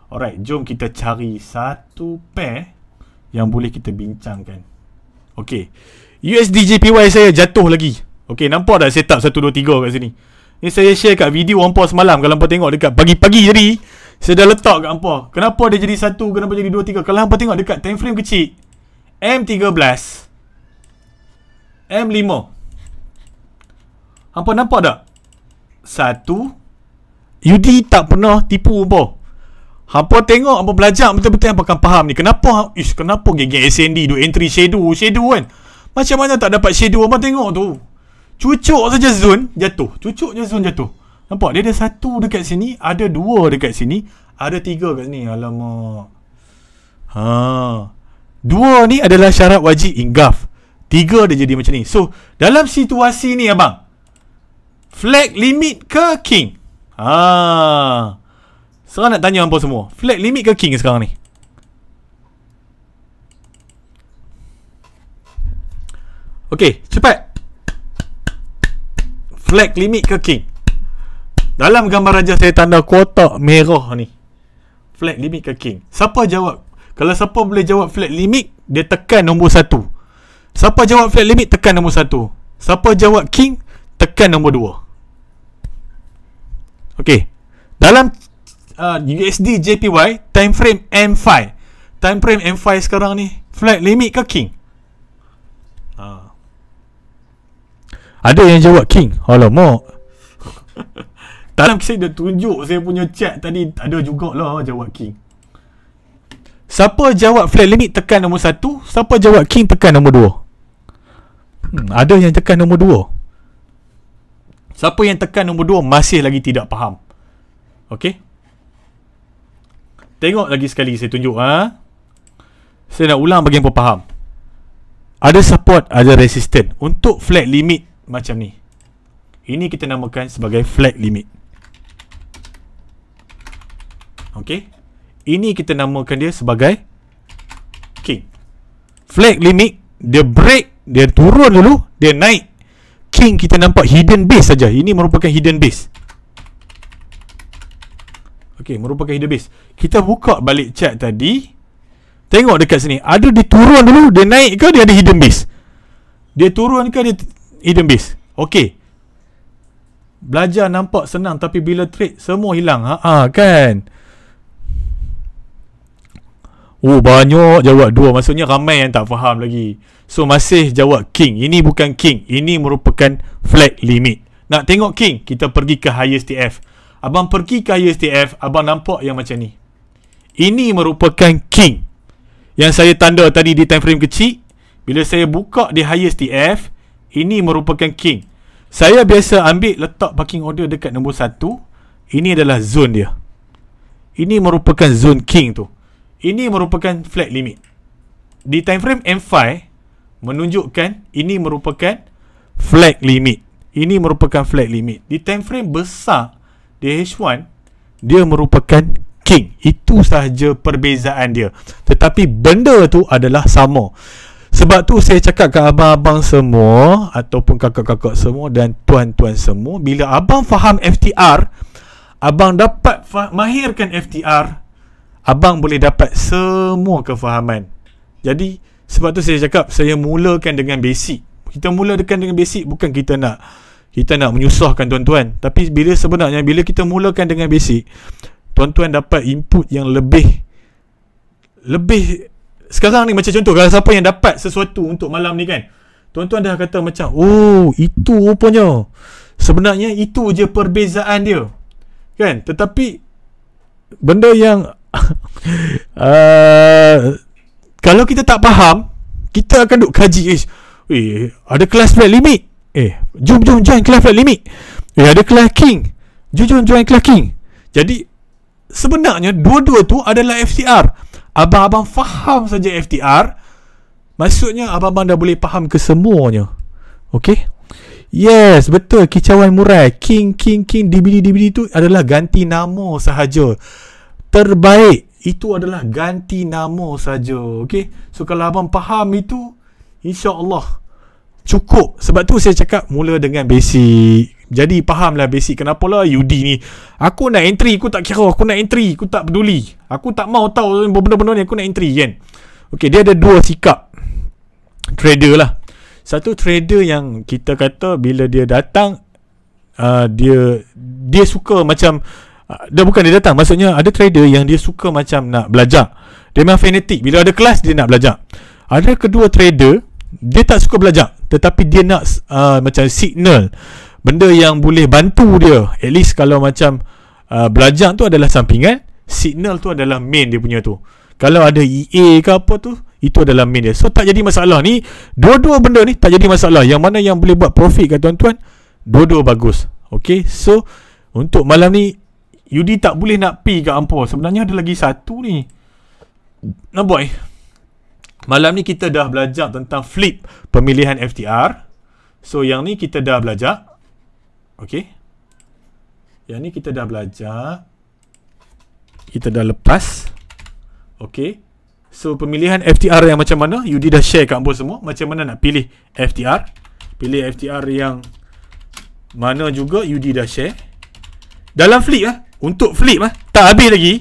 Alright, jom kita cari satu pair yang boleh kita bincangkan. Okey. USDJPY saya jatuh lagi. Okey, nampak dah setup 1 2 3 kat sini. Ni saya share kat video hangpa semalam kalau hangpa tengok dekat pagi-pagi tadi saya dah letak kat hangpa. Kenapa dia jadi satu, kenapa jadi dua, tiga? Kalau hangpa tengok dekat time frame kecil M13 M5 Hangpa nampak tak? Satu Yudi tak pernah tipu hangpa. Hangpa tengok hangpa belajar betul-betul hangpa akan faham ni. Kenapa ha- ish kenapa geng-geng SND duk entry shadow, shadow kan? Macam mana tak dapat shadow hangpa tengok tu? Cucuk saja zon jatuh. Cucuk je zon jatuh. Nampak? Dia ada satu dekat sini. Ada dua dekat sini. Ada tiga kat sini. Alamak. Ha. Dua ni adalah syarat wajib ingaf. Tiga dia jadi macam ni. So, dalam situasi ni abang. Flag limit ke king? Ha. Sekarang nak tanya apa semua. Flag limit ke king sekarang ni? Okay, cepat black limit ke king? Dalam gambar raja saya tanda kotak merah ni. Flat limit ke king? Siapa jawab? Kalau siapa boleh jawab flat limit, dia tekan nombor satu. Siapa jawab flat limit, tekan nombor satu. Siapa jawab king, tekan nombor dua. Okay. Dalam uh, USD JPY, time frame M5. Time frame M5 sekarang ni, flat limit ke king? Haa. Uh. Ada yang jawab King Alamak Dalam kisah dia tunjuk Saya punya chat tadi Ada juga lah jawab King Siapa jawab flat limit tekan nombor satu? Siapa jawab King tekan nombor dua? hmm, Ada yang tekan nombor dua. Siapa yang tekan nombor dua Masih lagi tidak faham Okay Tengok lagi sekali saya tunjuk ha? Saya nak ulang bagi yang faham ada support, ada resistance Untuk flat limit macam ni. Ini kita namakan sebagai flag limit. Okey. Ini kita namakan dia sebagai king. Flag limit dia break, dia turun dulu, dia naik. King kita nampak hidden base saja. Ini merupakan hidden base. Okey, merupakan hidden base. Kita buka balik chat tadi. Tengok dekat sini, ada dia turun dulu, dia naik ke dia ada hidden base? Dia turun ke dia Eden Base. Okey. Belajar nampak senang tapi bila trade semua hilang. Ha, ha, kan? Oh, banyak jawab dua. Maksudnya ramai yang tak faham lagi. So, masih jawab King. Ini bukan King. Ini merupakan flag limit. Nak tengok King? Kita pergi ke highest TF. Abang pergi ke highest TF, abang nampak yang macam ni. Ini merupakan King. Yang saya tanda tadi di time frame kecil. Bila saya buka di highest TF, ini merupakan king. Saya biasa ambil letak parking order dekat nombor satu. Ini adalah zone dia. Ini merupakan zone king tu. Ini merupakan flat limit. Di time frame M5 menunjukkan ini merupakan flat limit. Ini merupakan flat limit. Di time frame besar di H1 dia merupakan king. Itu sahaja perbezaan dia. Tetapi benda tu adalah sama. Sebab tu saya cakap ke abang-abang semua ataupun kakak-kakak semua dan tuan-tuan semua bila abang faham FTR, abang dapat mahirkan FTR, abang boleh dapat semua kefahaman. Jadi sebab tu saya cakap saya mulakan dengan basic. Kita mulakan dengan basic bukan kita nak kita nak menyusahkan tuan-tuan. Tapi bila sebenarnya bila kita mulakan dengan basic, tuan-tuan dapat input yang lebih lebih sekarang ni macam contoh kalau siapa yang dapat sesuatu untuk malam ni kan tuan-tuan dah kata macam oh itu rupanya sebenarnya itu je perbezaan dia kan tetapi benda yang uh, kalau kita tak faham kita akan duk kaji eh, eh ada kelas flat limit eh jom jom join kelas flat limit eh ada kelas king jom jom join kelas king jadi sebenarnya dua-dua tu adalah FCR Abang-abang faham saja FTR Maksudnya abang-abang dah boleh faham kesemuanya Okay Yes, betul kicauan murai King, King, King, DBD, DBD tu adalah ganti nama sahaja Terbaik itu adalah ganti nama sahaja, okey? So kalau abang faham itu, insya-Allah cukup. Sebab tu saya cakap mula dengan basic. Jadi fahamlah basic kenapa lah Yudi ni. Aku nak entry, aku tak kira. Aku nak entry, aku tak peduli. Aku tak mau tahu benda-benda ni aku nak entry kan. Okey, dia ada dua sikap trader lah. Satu trader yang kita kata bila dia datang uh, dia dia suka macam uh, dia bukan dia datang maksudnya ada trader yang dia suka macam nak belajar. Dia memang fanatik bila ada kelas dia nak belajar. Ada kedua trader dia tak suka belajar tetapi dia nak uh, macam signal benda yang boleh bantu dia at least kalau macam uh, belajar tu adalah sampingan signal tu adalah main dia punya tu. Kalau ada EA ke apa tu, itu adalah main dia. So tak jadi masalah ni, dua-dua benda ni tak jadi masalah. Yang mana yang boleh buat profit kat tuan-tuan, dua-dua bagus. Okay, so untuk malam ni, Yudi tak boleh nak pi ke Ampo. Sebenarnya ada lagi satu ni. Nah, eh? boy. Malam ni kita dah belajar tentang flip pemilihan FTR. So yang ni kita dah belajar. Okay. Yang ni kita dah belajar kita dah lepas Okay So pemilihan FTR yang macam mana Yudi dah share kat ambil semua Macam mana nak pilih FTR Pilih FTR yang Mana juga Yudi dah share Dalam flip lah eh? Untuk flip lah eh? Tak habis lagi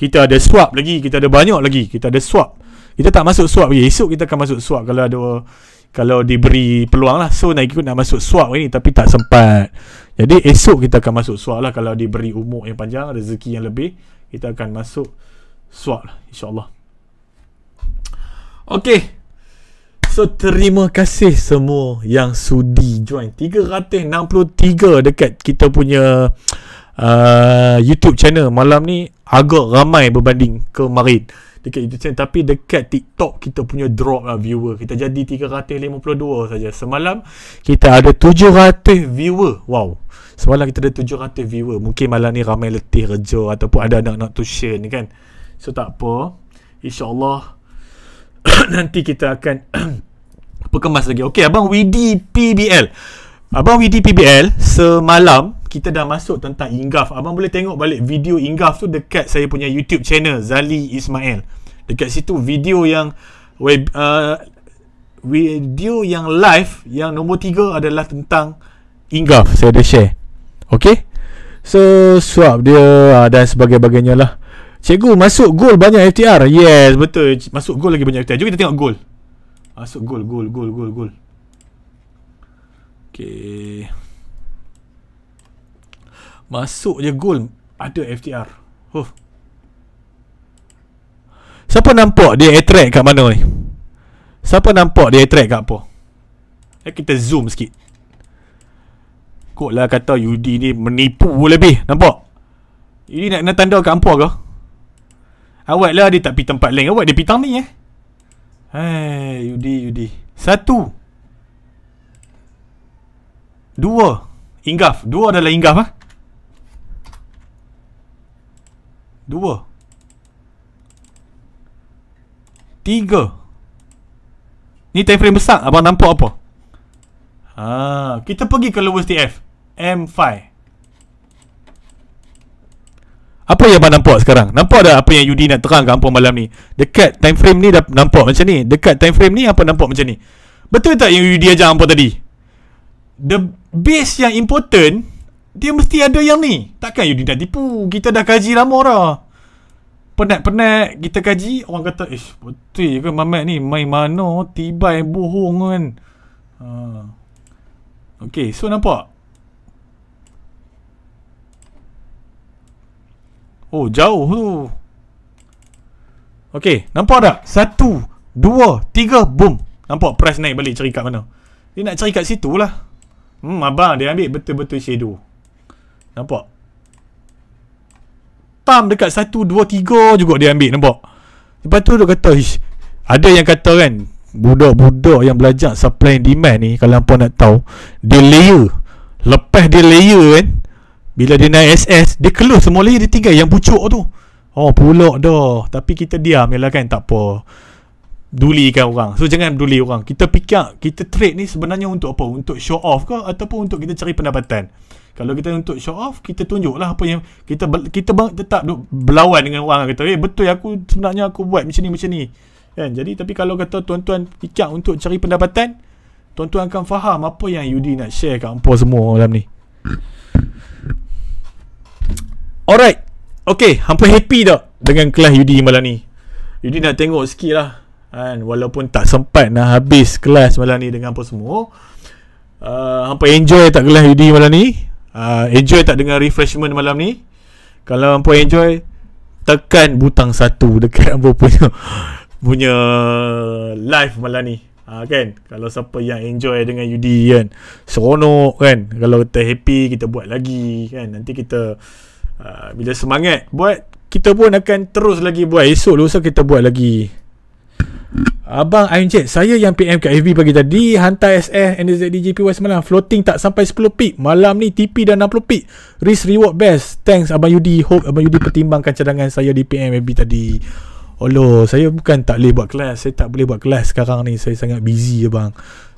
Kita ada swap lagi Kita ada banyak lagi Kita ada swap Kita tak masuk swap lagi Esok kita akan masuk swap Kalau ada Kalau diberi peluang lah So nak ikut nak masuk swap ni Tapi tak sempat Jadi esok kita akan masuk swap lah Kalau diberi umur yang panjang Rezeki yang lebih kita akan masuk swap lah insyaallah okey so terima kasih semua yang sudi join 363 dekat kita punya uh, YouTube channel malam ni agak ramai berbanding kemarin dekat YouTube channel tapi dekat TikTok kita punya drop lah viewer kita jadi 352 saja semalam kita ada 700 viewer wow semalam kita ada 700 viewer mungkin malam ni ramai letih kerja ataupun ada anak nak tuition ni kan so tak apa insyaallah nanti kita akan perkemas lagi okey abang Widi PBL abang Widi PBL semalam kita dah masuk tentang Ingaf. Abang boleh tengok balik video Ingaf tu dekat saya punya YouTube channel Zali Ismail. Dekat situ video yang web uh, video yang live yang nombor tiga adalah tentang Ingaf. Saya ada share. Okay? So, swap dia uh, dan sebagainya lah. Cikgu, masuk gol banyak FTR. Yes, betul. Masuk gol lagi banyak FTR. Jom kita tengok gol. Masuk gol, gol, gol, gol, gol. Okay. Masuk je gol Ada FTR huh. Siapa nampak dia attract kat mana ni? Siapa nampak dia attract kat apa? Eh, kita zoom sikit Kok lah kata Yudi ni menipu lebih Nampak? Yudi nak kena tanda kat apa ke? Awak lah dia tak pergi tempat lain Awak dia pergi tang ni eh Hei Yudi Yudi Satu Dua Ingaf Dua adalah Ingaf ha? Ah. Dua. Tiga. Ni time frame besar. Abang nampak apa? Ha, kita pergi ke lowest TF. M5. Apa yang abang nampak sekarang? Nampak dah apa yang Yudi nak terang kampung malam ni? Dekat time frame ni dah nampak macam ni. Dekat time frame ni apa nampak macam ni? Betul tak yang Yudi ajar nampak tadi? The base yang important dia mesti ada yang ni. Takkan Yudin dah tipu. Kita dah kaji lama dah. Penat-penat kita kaji. Orang kata, eh betul ke Mamat ni? Main mana? Tiba yang bohong kan? Ha. Okay, so nampak? Oh, jauh tu. Okay, nampak tak? Satu, dua, tiga, boom. Nampak press naik balik cari kat mana? Dia nak cari kat situ lah. Hmm, abang dia ambil betul-betul shadow. Nampak? Pam dekat satu, dua, tiga juga dia ambil. Nampak? Lepas tu dia kata, Ish. ada yang kata kan, budak-budak yang belajar supply and demand ni, kalau hampa nak tahu, dia layer. Lepas dia layer kan, bila dia naik SS, dia keluh semua layer dia tinggal yang pucuk tu. Oh, pulak dah. Tapi kita diam je lah kan, tak apa dulikan orang. So jangan peduli orang. Kita fikir kita trade ni sebenarnya untuk apa? Untuk show off ke ataupun untuk kita cari pendapatan? Kalau kita untuk show off, kita tunjuklah apa yang kita kita tetap duk berlawan dengan orang kita. "Eh, betul aku sebenarnya aku buat macam ni macam ni." Kan? Jadi tapi kalau kata tuan-tuan fikir untuk cari pendapatan, tuan-tuan akan faham apa yang Yudi nak share kat hangpa semua dalam ni. Alright. Okay, hampa happy dah dengan kelas Yudi malam ni? Yudi nak tengok sikit lah kan walaupun tak sempat nak habis kelas malam ni dengan apa semua uh, hampa enjoy tak kelas UD malam ni uh, enjoy tak dengan refreshment malam ni kalau apa enjoy tekan butang satu dekat hampa punya punya live malam ni Ha, kan kalau siapa yang enjoy dengan UD kan seronok kan kalau kita happy kita buat lagi kan nanti kita uh, bila semangat buat kita pun akan terus lagi buat esok lusa kita buat lagi Abang Ayun Cik, saya yang PM kat FB pagi tadi Hantar SF NZD GPY semalam Floating tak sampai 10 pip Malam ni TP dah 60 pip Risk reward best Thanks Abang Yudi Hope Abang Yudi pertimbangkan cadangan saya di PM FB tadi Oh saya bukan tak boleh buat kelas Saya tak boleh buat kelas sekarang ni Saya sangat busy bang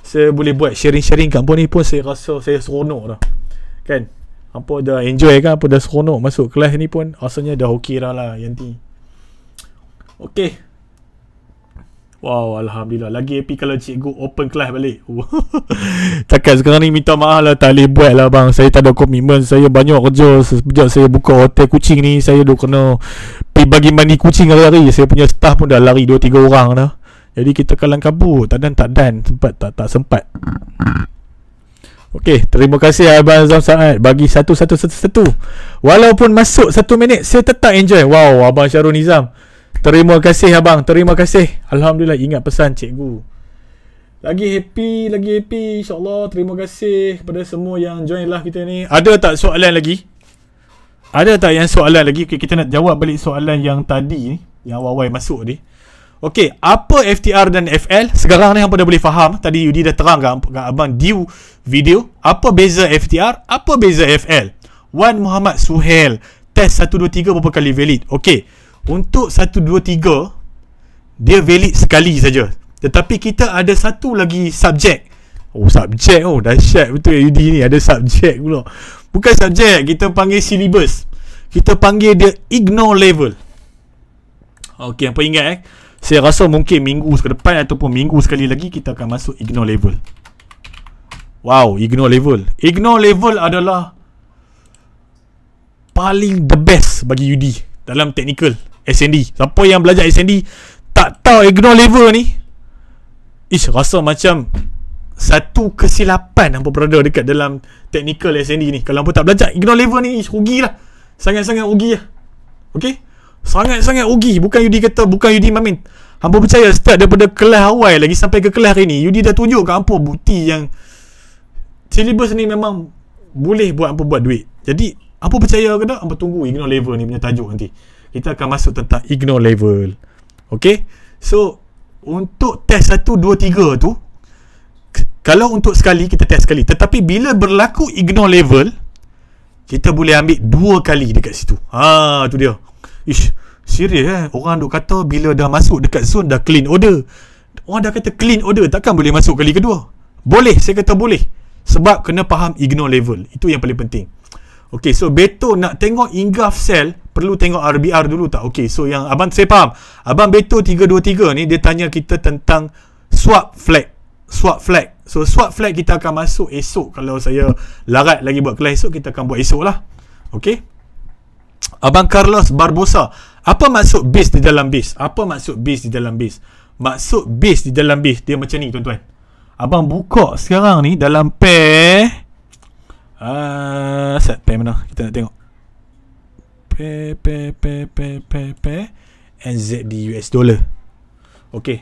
Saya boleh buat sharing-sharing kat ni pun Saya rasa saya seronok dah Kan Apa dah enjoy kan Apa dah seronok masuk kelas ni pun Rasanya dah okey dah lah Yanti Okay Wow, Alhamdulillah. Lagi happy kalau cikgu open class balik. Takkan sekarang ni minta maaf lah. Tak boleh buat lah bang. Saya tak ada komitmen. Saya banyak kerja. Sejak saya buka hotel kucing ni, saya dah kena pergi bagi mandi kucing hari-hari. Lah saya punya staff pun dah lari 2-3 orang lah. Jadi kita kalang kabut. Tak dan tak dan. Sempat tak tak sempat. Okey, terima kasih Abang Azam Saad bagi satu-satu-satu-satu. Walaupun masuk satu minit, saya tetap enjoy. Wow, Abang Syarul Nizam. Terima kasih abang, terima kasih. Alhamdulillah ingat pesan cikgu. Lagi happy, lagi happy insya Terima kasih kepada semua yang join lah kita ni. Ada tak soalan lagi? Ada tak yang soalan lagi? Okay, kita nak jawab balik soalan yang tadi ni, yang wawai masuk ni. Okey, apa FTR dan FL? Sekarang ni hangpa dah boleh faham. Tadi Yudi dah terang kan, kan abang due video, apa beza FTR, apa beza FL? Wan Muhammad Suhel, test 1 2 3 berapa kali valid? Okey. Untuk 1, 2, 3 Dia valid sekali saja Tetapi kita ada satu lagi subjek Oh subjek oh dahsyat betul ya AUD ni ada subjek pula Bukan subjek kita panggil syllabus Kita panggil dia ignore level Ok apa ingat eh Saya rasa mungkin minggu ke depan ataupun minggu sekali lagi kita akan masuk ignore level Wow ignore level Ignore level adalah Paling the best bagi UD dalam technical SND Siapa yang belajar SND Tak tahu ignore level ni Ish rasa macam Satu kesilapan Apa berada dekat dalam Technical SND ni Kalau apa tak belajar Ignore level ni Ish rugilah Sangat-sangat rugi lah Okay Sangat-sangat rugi Bukan Yudi kata Bukan Yudi Mamin Hampa percaya Start daripada kelas awal Lagi sampai ke kelas hari ni Yudi dah tunjuk kat hampa Bukti yang Syllabus ni memang Boleh buat hampa buat duit Jadi Hampa percaya ke tak Hampa tunggu Ignore level ni punya tajuk nanti kita akan masuk tentang ignore level. Okay? So, untuk test 1, 2, 3 tu, kalau untuk sekali, kita test sekali. Tetapi bila berlaku ignore level, kita boleh ambil dua kali dekat situ. Ha, tu dia. Ish, serius eh. Orang duk kata bila dah masuk dekat zone, dah clean order. Orang dah kata clean order, takkan boleh masuk kali kedua. Boleh, saya kata boleh. Sebab kena faham ignore level. Itu yang paling penting. Okay, so Beto nak tengok ingraf sel, perlu tengok RBR dulu tak? Okay, so yang abang saya faham. Abang Beto 323 ni, dia tanya kita tentang swap flag. Swap flag. So, swap flag kita akan masuk esok. Kalau saya larat lagi buat kelas esok, kita akan buat esok lah. Okay. Abang Carlos Barbosa. Apa maksud base di dalam base? Apa maksud base di dalam base? Maksud base di dalam base, dia macam ni tuan-tuan. Abang buka sekarang ni dalam pair Uh, set mana kita nak tengok P P P P N Z D U S dollar Okay,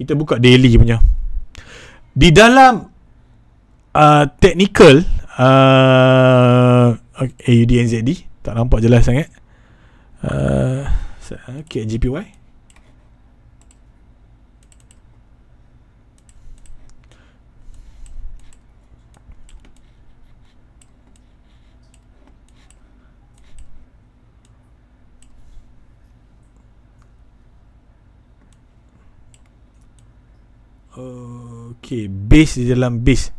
kita buka daily punya di dalam uh, technical uh, ah, N Z D tak nampak jelas sangat uh, G P Y. okay, base di dalam base.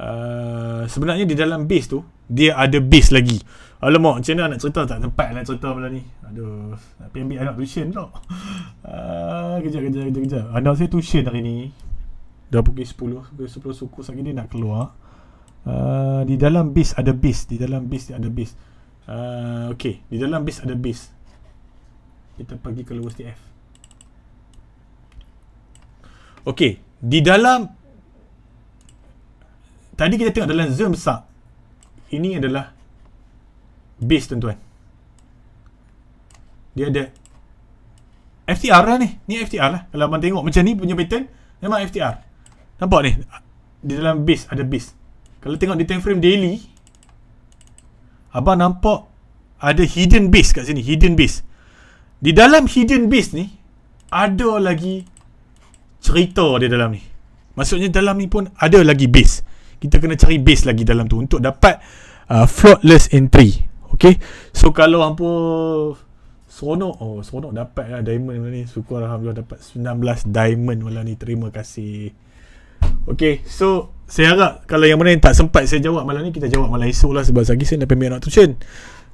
Uh, sebenarnya di dalam base tu, dia ada base lagi. Alamak, macam mana nak cerita tak tempat nak cerita pula ni. Aduh, nak pergi ambil anak tuition tu. Uh, kejap, kejap, kejap, kejap. Anak saya tuition hari ni. Dah pukul 10, pukul 10 suku sakit dia nak keluar. Uh, di dalam base ada base, di dalam base dia ada base. Uh, okay, di dalam base ada base. Kita pergi ke lower STF. Okay, di dalam tadi kita tengok dalam zoom besar ini adalah base tuan-tuan dia ada FTR lah ni ni FTR lah kalau abang tengok macam ni punya pattern memang FTR nampak ni di dalam base ada base kalau tengok di time frame daily abang nampak ada hidden base kat sini hidden base di dalam hidden base ni ada lagi cerita dia dalam ni. Maksudnya dalam ni pun ada lagi base. Kita kena cari base lagi dalam tu untuk dapat uh, flawless entry. Okay. So kalau hampa seronok. Oh seronok dapat lah diamond malam ni. Syukur Alhamdulillah dapat 19 diamond malam ni. Terima kasih. Okay. So saya harap kalau yang mana yang tak sempat saya jawab malam ni. Kita jawab malam esok lah sebab lagi saya nak pembina nak tuition.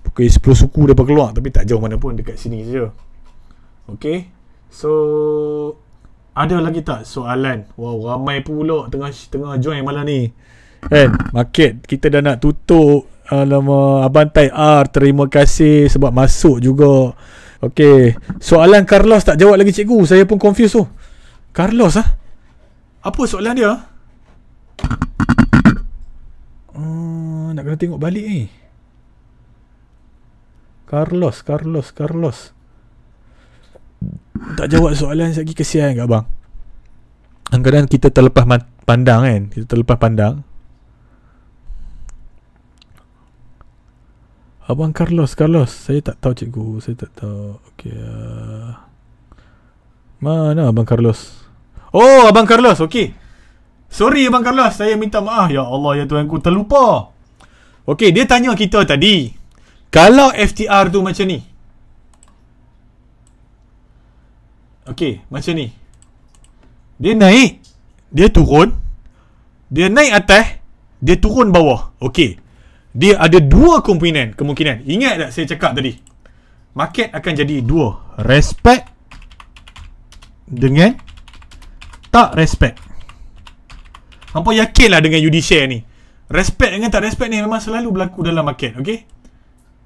okay? 10 suku dia keluar tapi tak jauh mana pun dekat sini saja. Okay. So ada lagi tak soalan? Wow, ramai pula tengah tengah join malam ni. Kan, market kita dah nak tutup. Alamak, Abang Tai R, terima kasih sebab masuk juga. Okey, soalan Carlos tak jawab lagi cikgu. Saya pun confuse tu. Carlos ah. Apa soalan dia? Hmm, nak kena tengok balik ni. Carlos, Carlos, Carlos tak jawab soalan lagi kesian kat bang kadang-kadang kita terlepas pandang kan kita terlepas pandang Abang Carlos, Carlos. Saya tak tahu cikgu. Saya tak tahu. Okey. Uh... Mana Abang Carlos? Oh, Abang Carlos. Okey. Sorry Abang Carlos. Saya minta maaf. Ya Allah, ya Tuhan Terlupa. Okey, dia tanya kita tadi. Kalau FTR tu macam ni. Okey, macam ni. Dia naik, dia turun. Dia naik atas, dia turun bawah. Okey. Dia ada dua komponen kemungkinan. Ingat tak saya cakap tadi? Market akan jadi dua. Respect dengan tak respect. yakin lah dengan UD ni. Respect dengan tak respect ni memang selalu berlaku dalam market. Okey.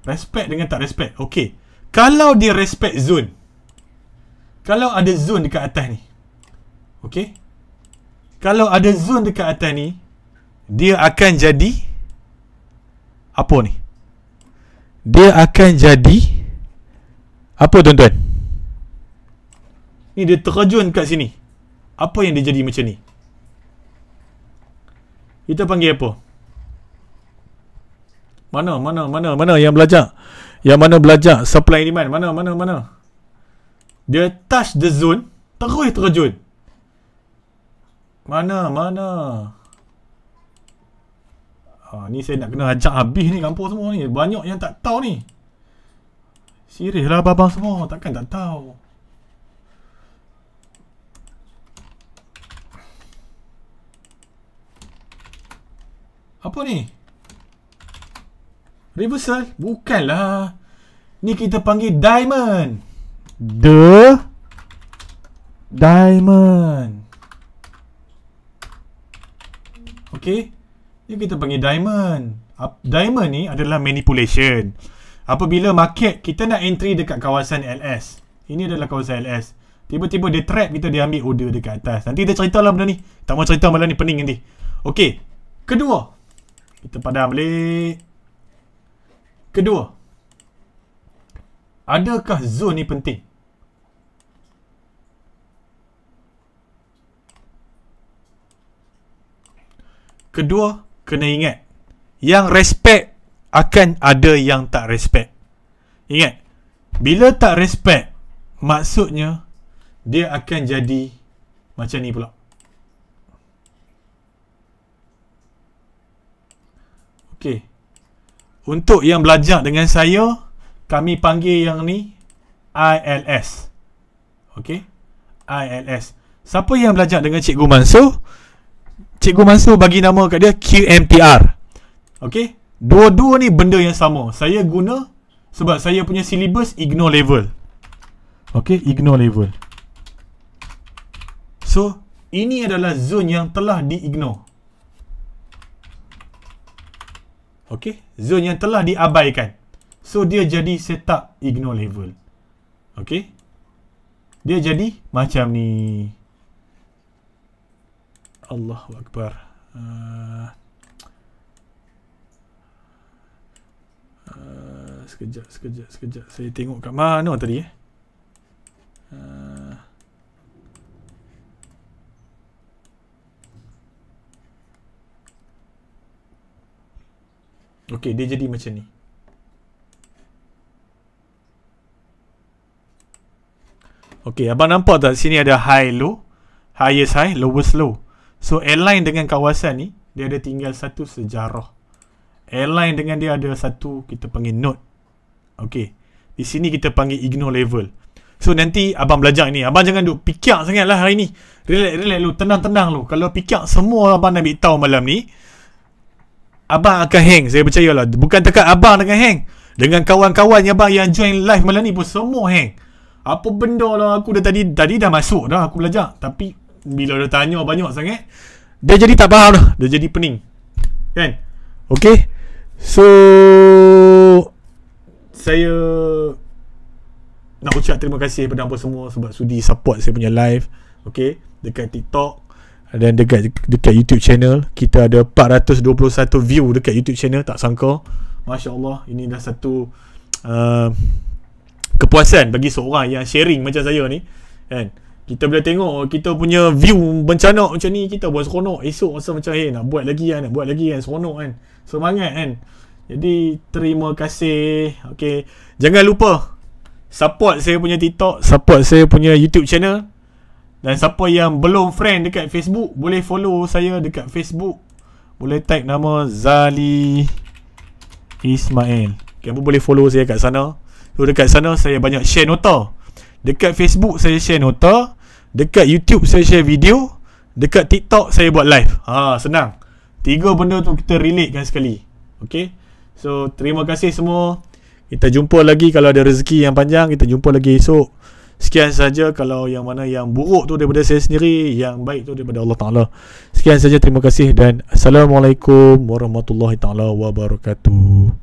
Respect dengan tak respect. Okey. Kalau dia respect zone kalau ada zone dekat atas ni okey kalau ada zone dekat atas ni dia akan jadi apa ni dia akan jadi apa tuan-tuan ni dia terjun kat sini apa yang dia jadi macam ni kita panggil apa mana mana mana mana yang belajar yang mana belajar supply demand mana mana mana dia touch the zone terus terjun mana mana ha, ni saya nak kena ajak habis ni kampung semua ni banyak yang tak tahu ni sirih lah abang-abang semua takkan tak tahu apa ni reversal bukanlah ni kita panggil diamond the diamond. Okay. Ini kita panggil diamond. Diamond ni adalah manipulation. Apabila market kita nak entry dekat kawasan LS. Ini adalah kawasan LS. Tiba-tiba dia trap kita dia ambil order dekat atas. Nanti kita ceritalah benda ni. Tak mau cerita malam ni pening nanti. Okey. Kedua. Kita padam balik. Kedua. Adakah zon ni penting? Kedua, kena ingat yang respect akan ada yang tak respect. Ingat, bila tak respect, maksudnya dia akan jadi macam ni pula. Okey. Untuk yang belajar dengan saya, kami panggil yang ni ILS. Okey. ILS. Siapa yang belajar dengan Cikgu Mansur? Cikgu Mansur bagi nama kat dia QMTR. Okey? Dua-dua ni benda yang sama. Saya guna sebab saya punya syllabus ignore level. Okey, ignore level. So, ini adalah zon yang telah diignore. Okey, Zon yang telah diabaikan. So, dia jadi setup ignore level. Okey? Dia jadi macam ni. Allahu Akbar. Eh, eh, sekejap, sekejap, sekejap. Saya tengok kat mana tadi eh? eh. Okey, dia jadi macam ni. Okey, abang nampak tak sini ada high low, highest high, lowest low. So align dengan kawasan ni dia ada tinggal satu sejarah. Align dengan dia ada satu kita panggil node. okay? Di sini kita panggil ignore level. So nanti abang belajar ni. Abang jangan duk pikir lah hari ni. Relax relax lu, tenang-tenang lu. Kalau pikir semua abang nak tahu malam ni, abang akan hang. Saya percaya lah. Bukan dekat abang dengan hang. Dengan kawan-kawan yang abang yang join live malam ni pun semua hang. Apa benda lah aku dah tadi tadi dah masuk dah aku belajar tapi bila dia tanya oh, banyak sangat dia jadi tak faham lah, dia jadi pening kan Okay, so saya nak ucap terima kasih kepada hangpa semua sebab sudi support saya punya live okay? dekat TikTok dan dekat dekat YouTube channel kita ada 421 view dekat YouTube channel tak sangka masya-Allah ini dah satu uh, kepuasan bagi seorang yang sharing macam saya ni kan kita boleh tengok kita punya view bencana macam ni kita buat seronok esok rasa macam eh nak buat lagi kan nak buat lagi kan seronok kan semangat kan jadi terima kasih ok jangan lupa support saya punya tiktok support saya punya youtube channel dan siapa yang belum friend dekat facebook boleh follow saya dekat facebook boleh tag nama Zali Ismail kamu okay, boleh follow saya kat sana so dekat sana saya banyak share nota Dekat Facebook saya share nota Dekat YouTube saya share video Dekat TikTok saya buat live ha, Senang Tiga benda tu kita relate kan sekali Okay So terima kasih semua Kita jumpa lagi kalau ada rezeki yang panjang Kita jumpa lagi esok Sekian saja kalau yang mana yang buruk tu daripada saya sendiri Yang baik tu daripada Allah Ta'ala Sekian saja terima kasih dan Assalamualaikum warahmatullahi ta'ala wabarakatuh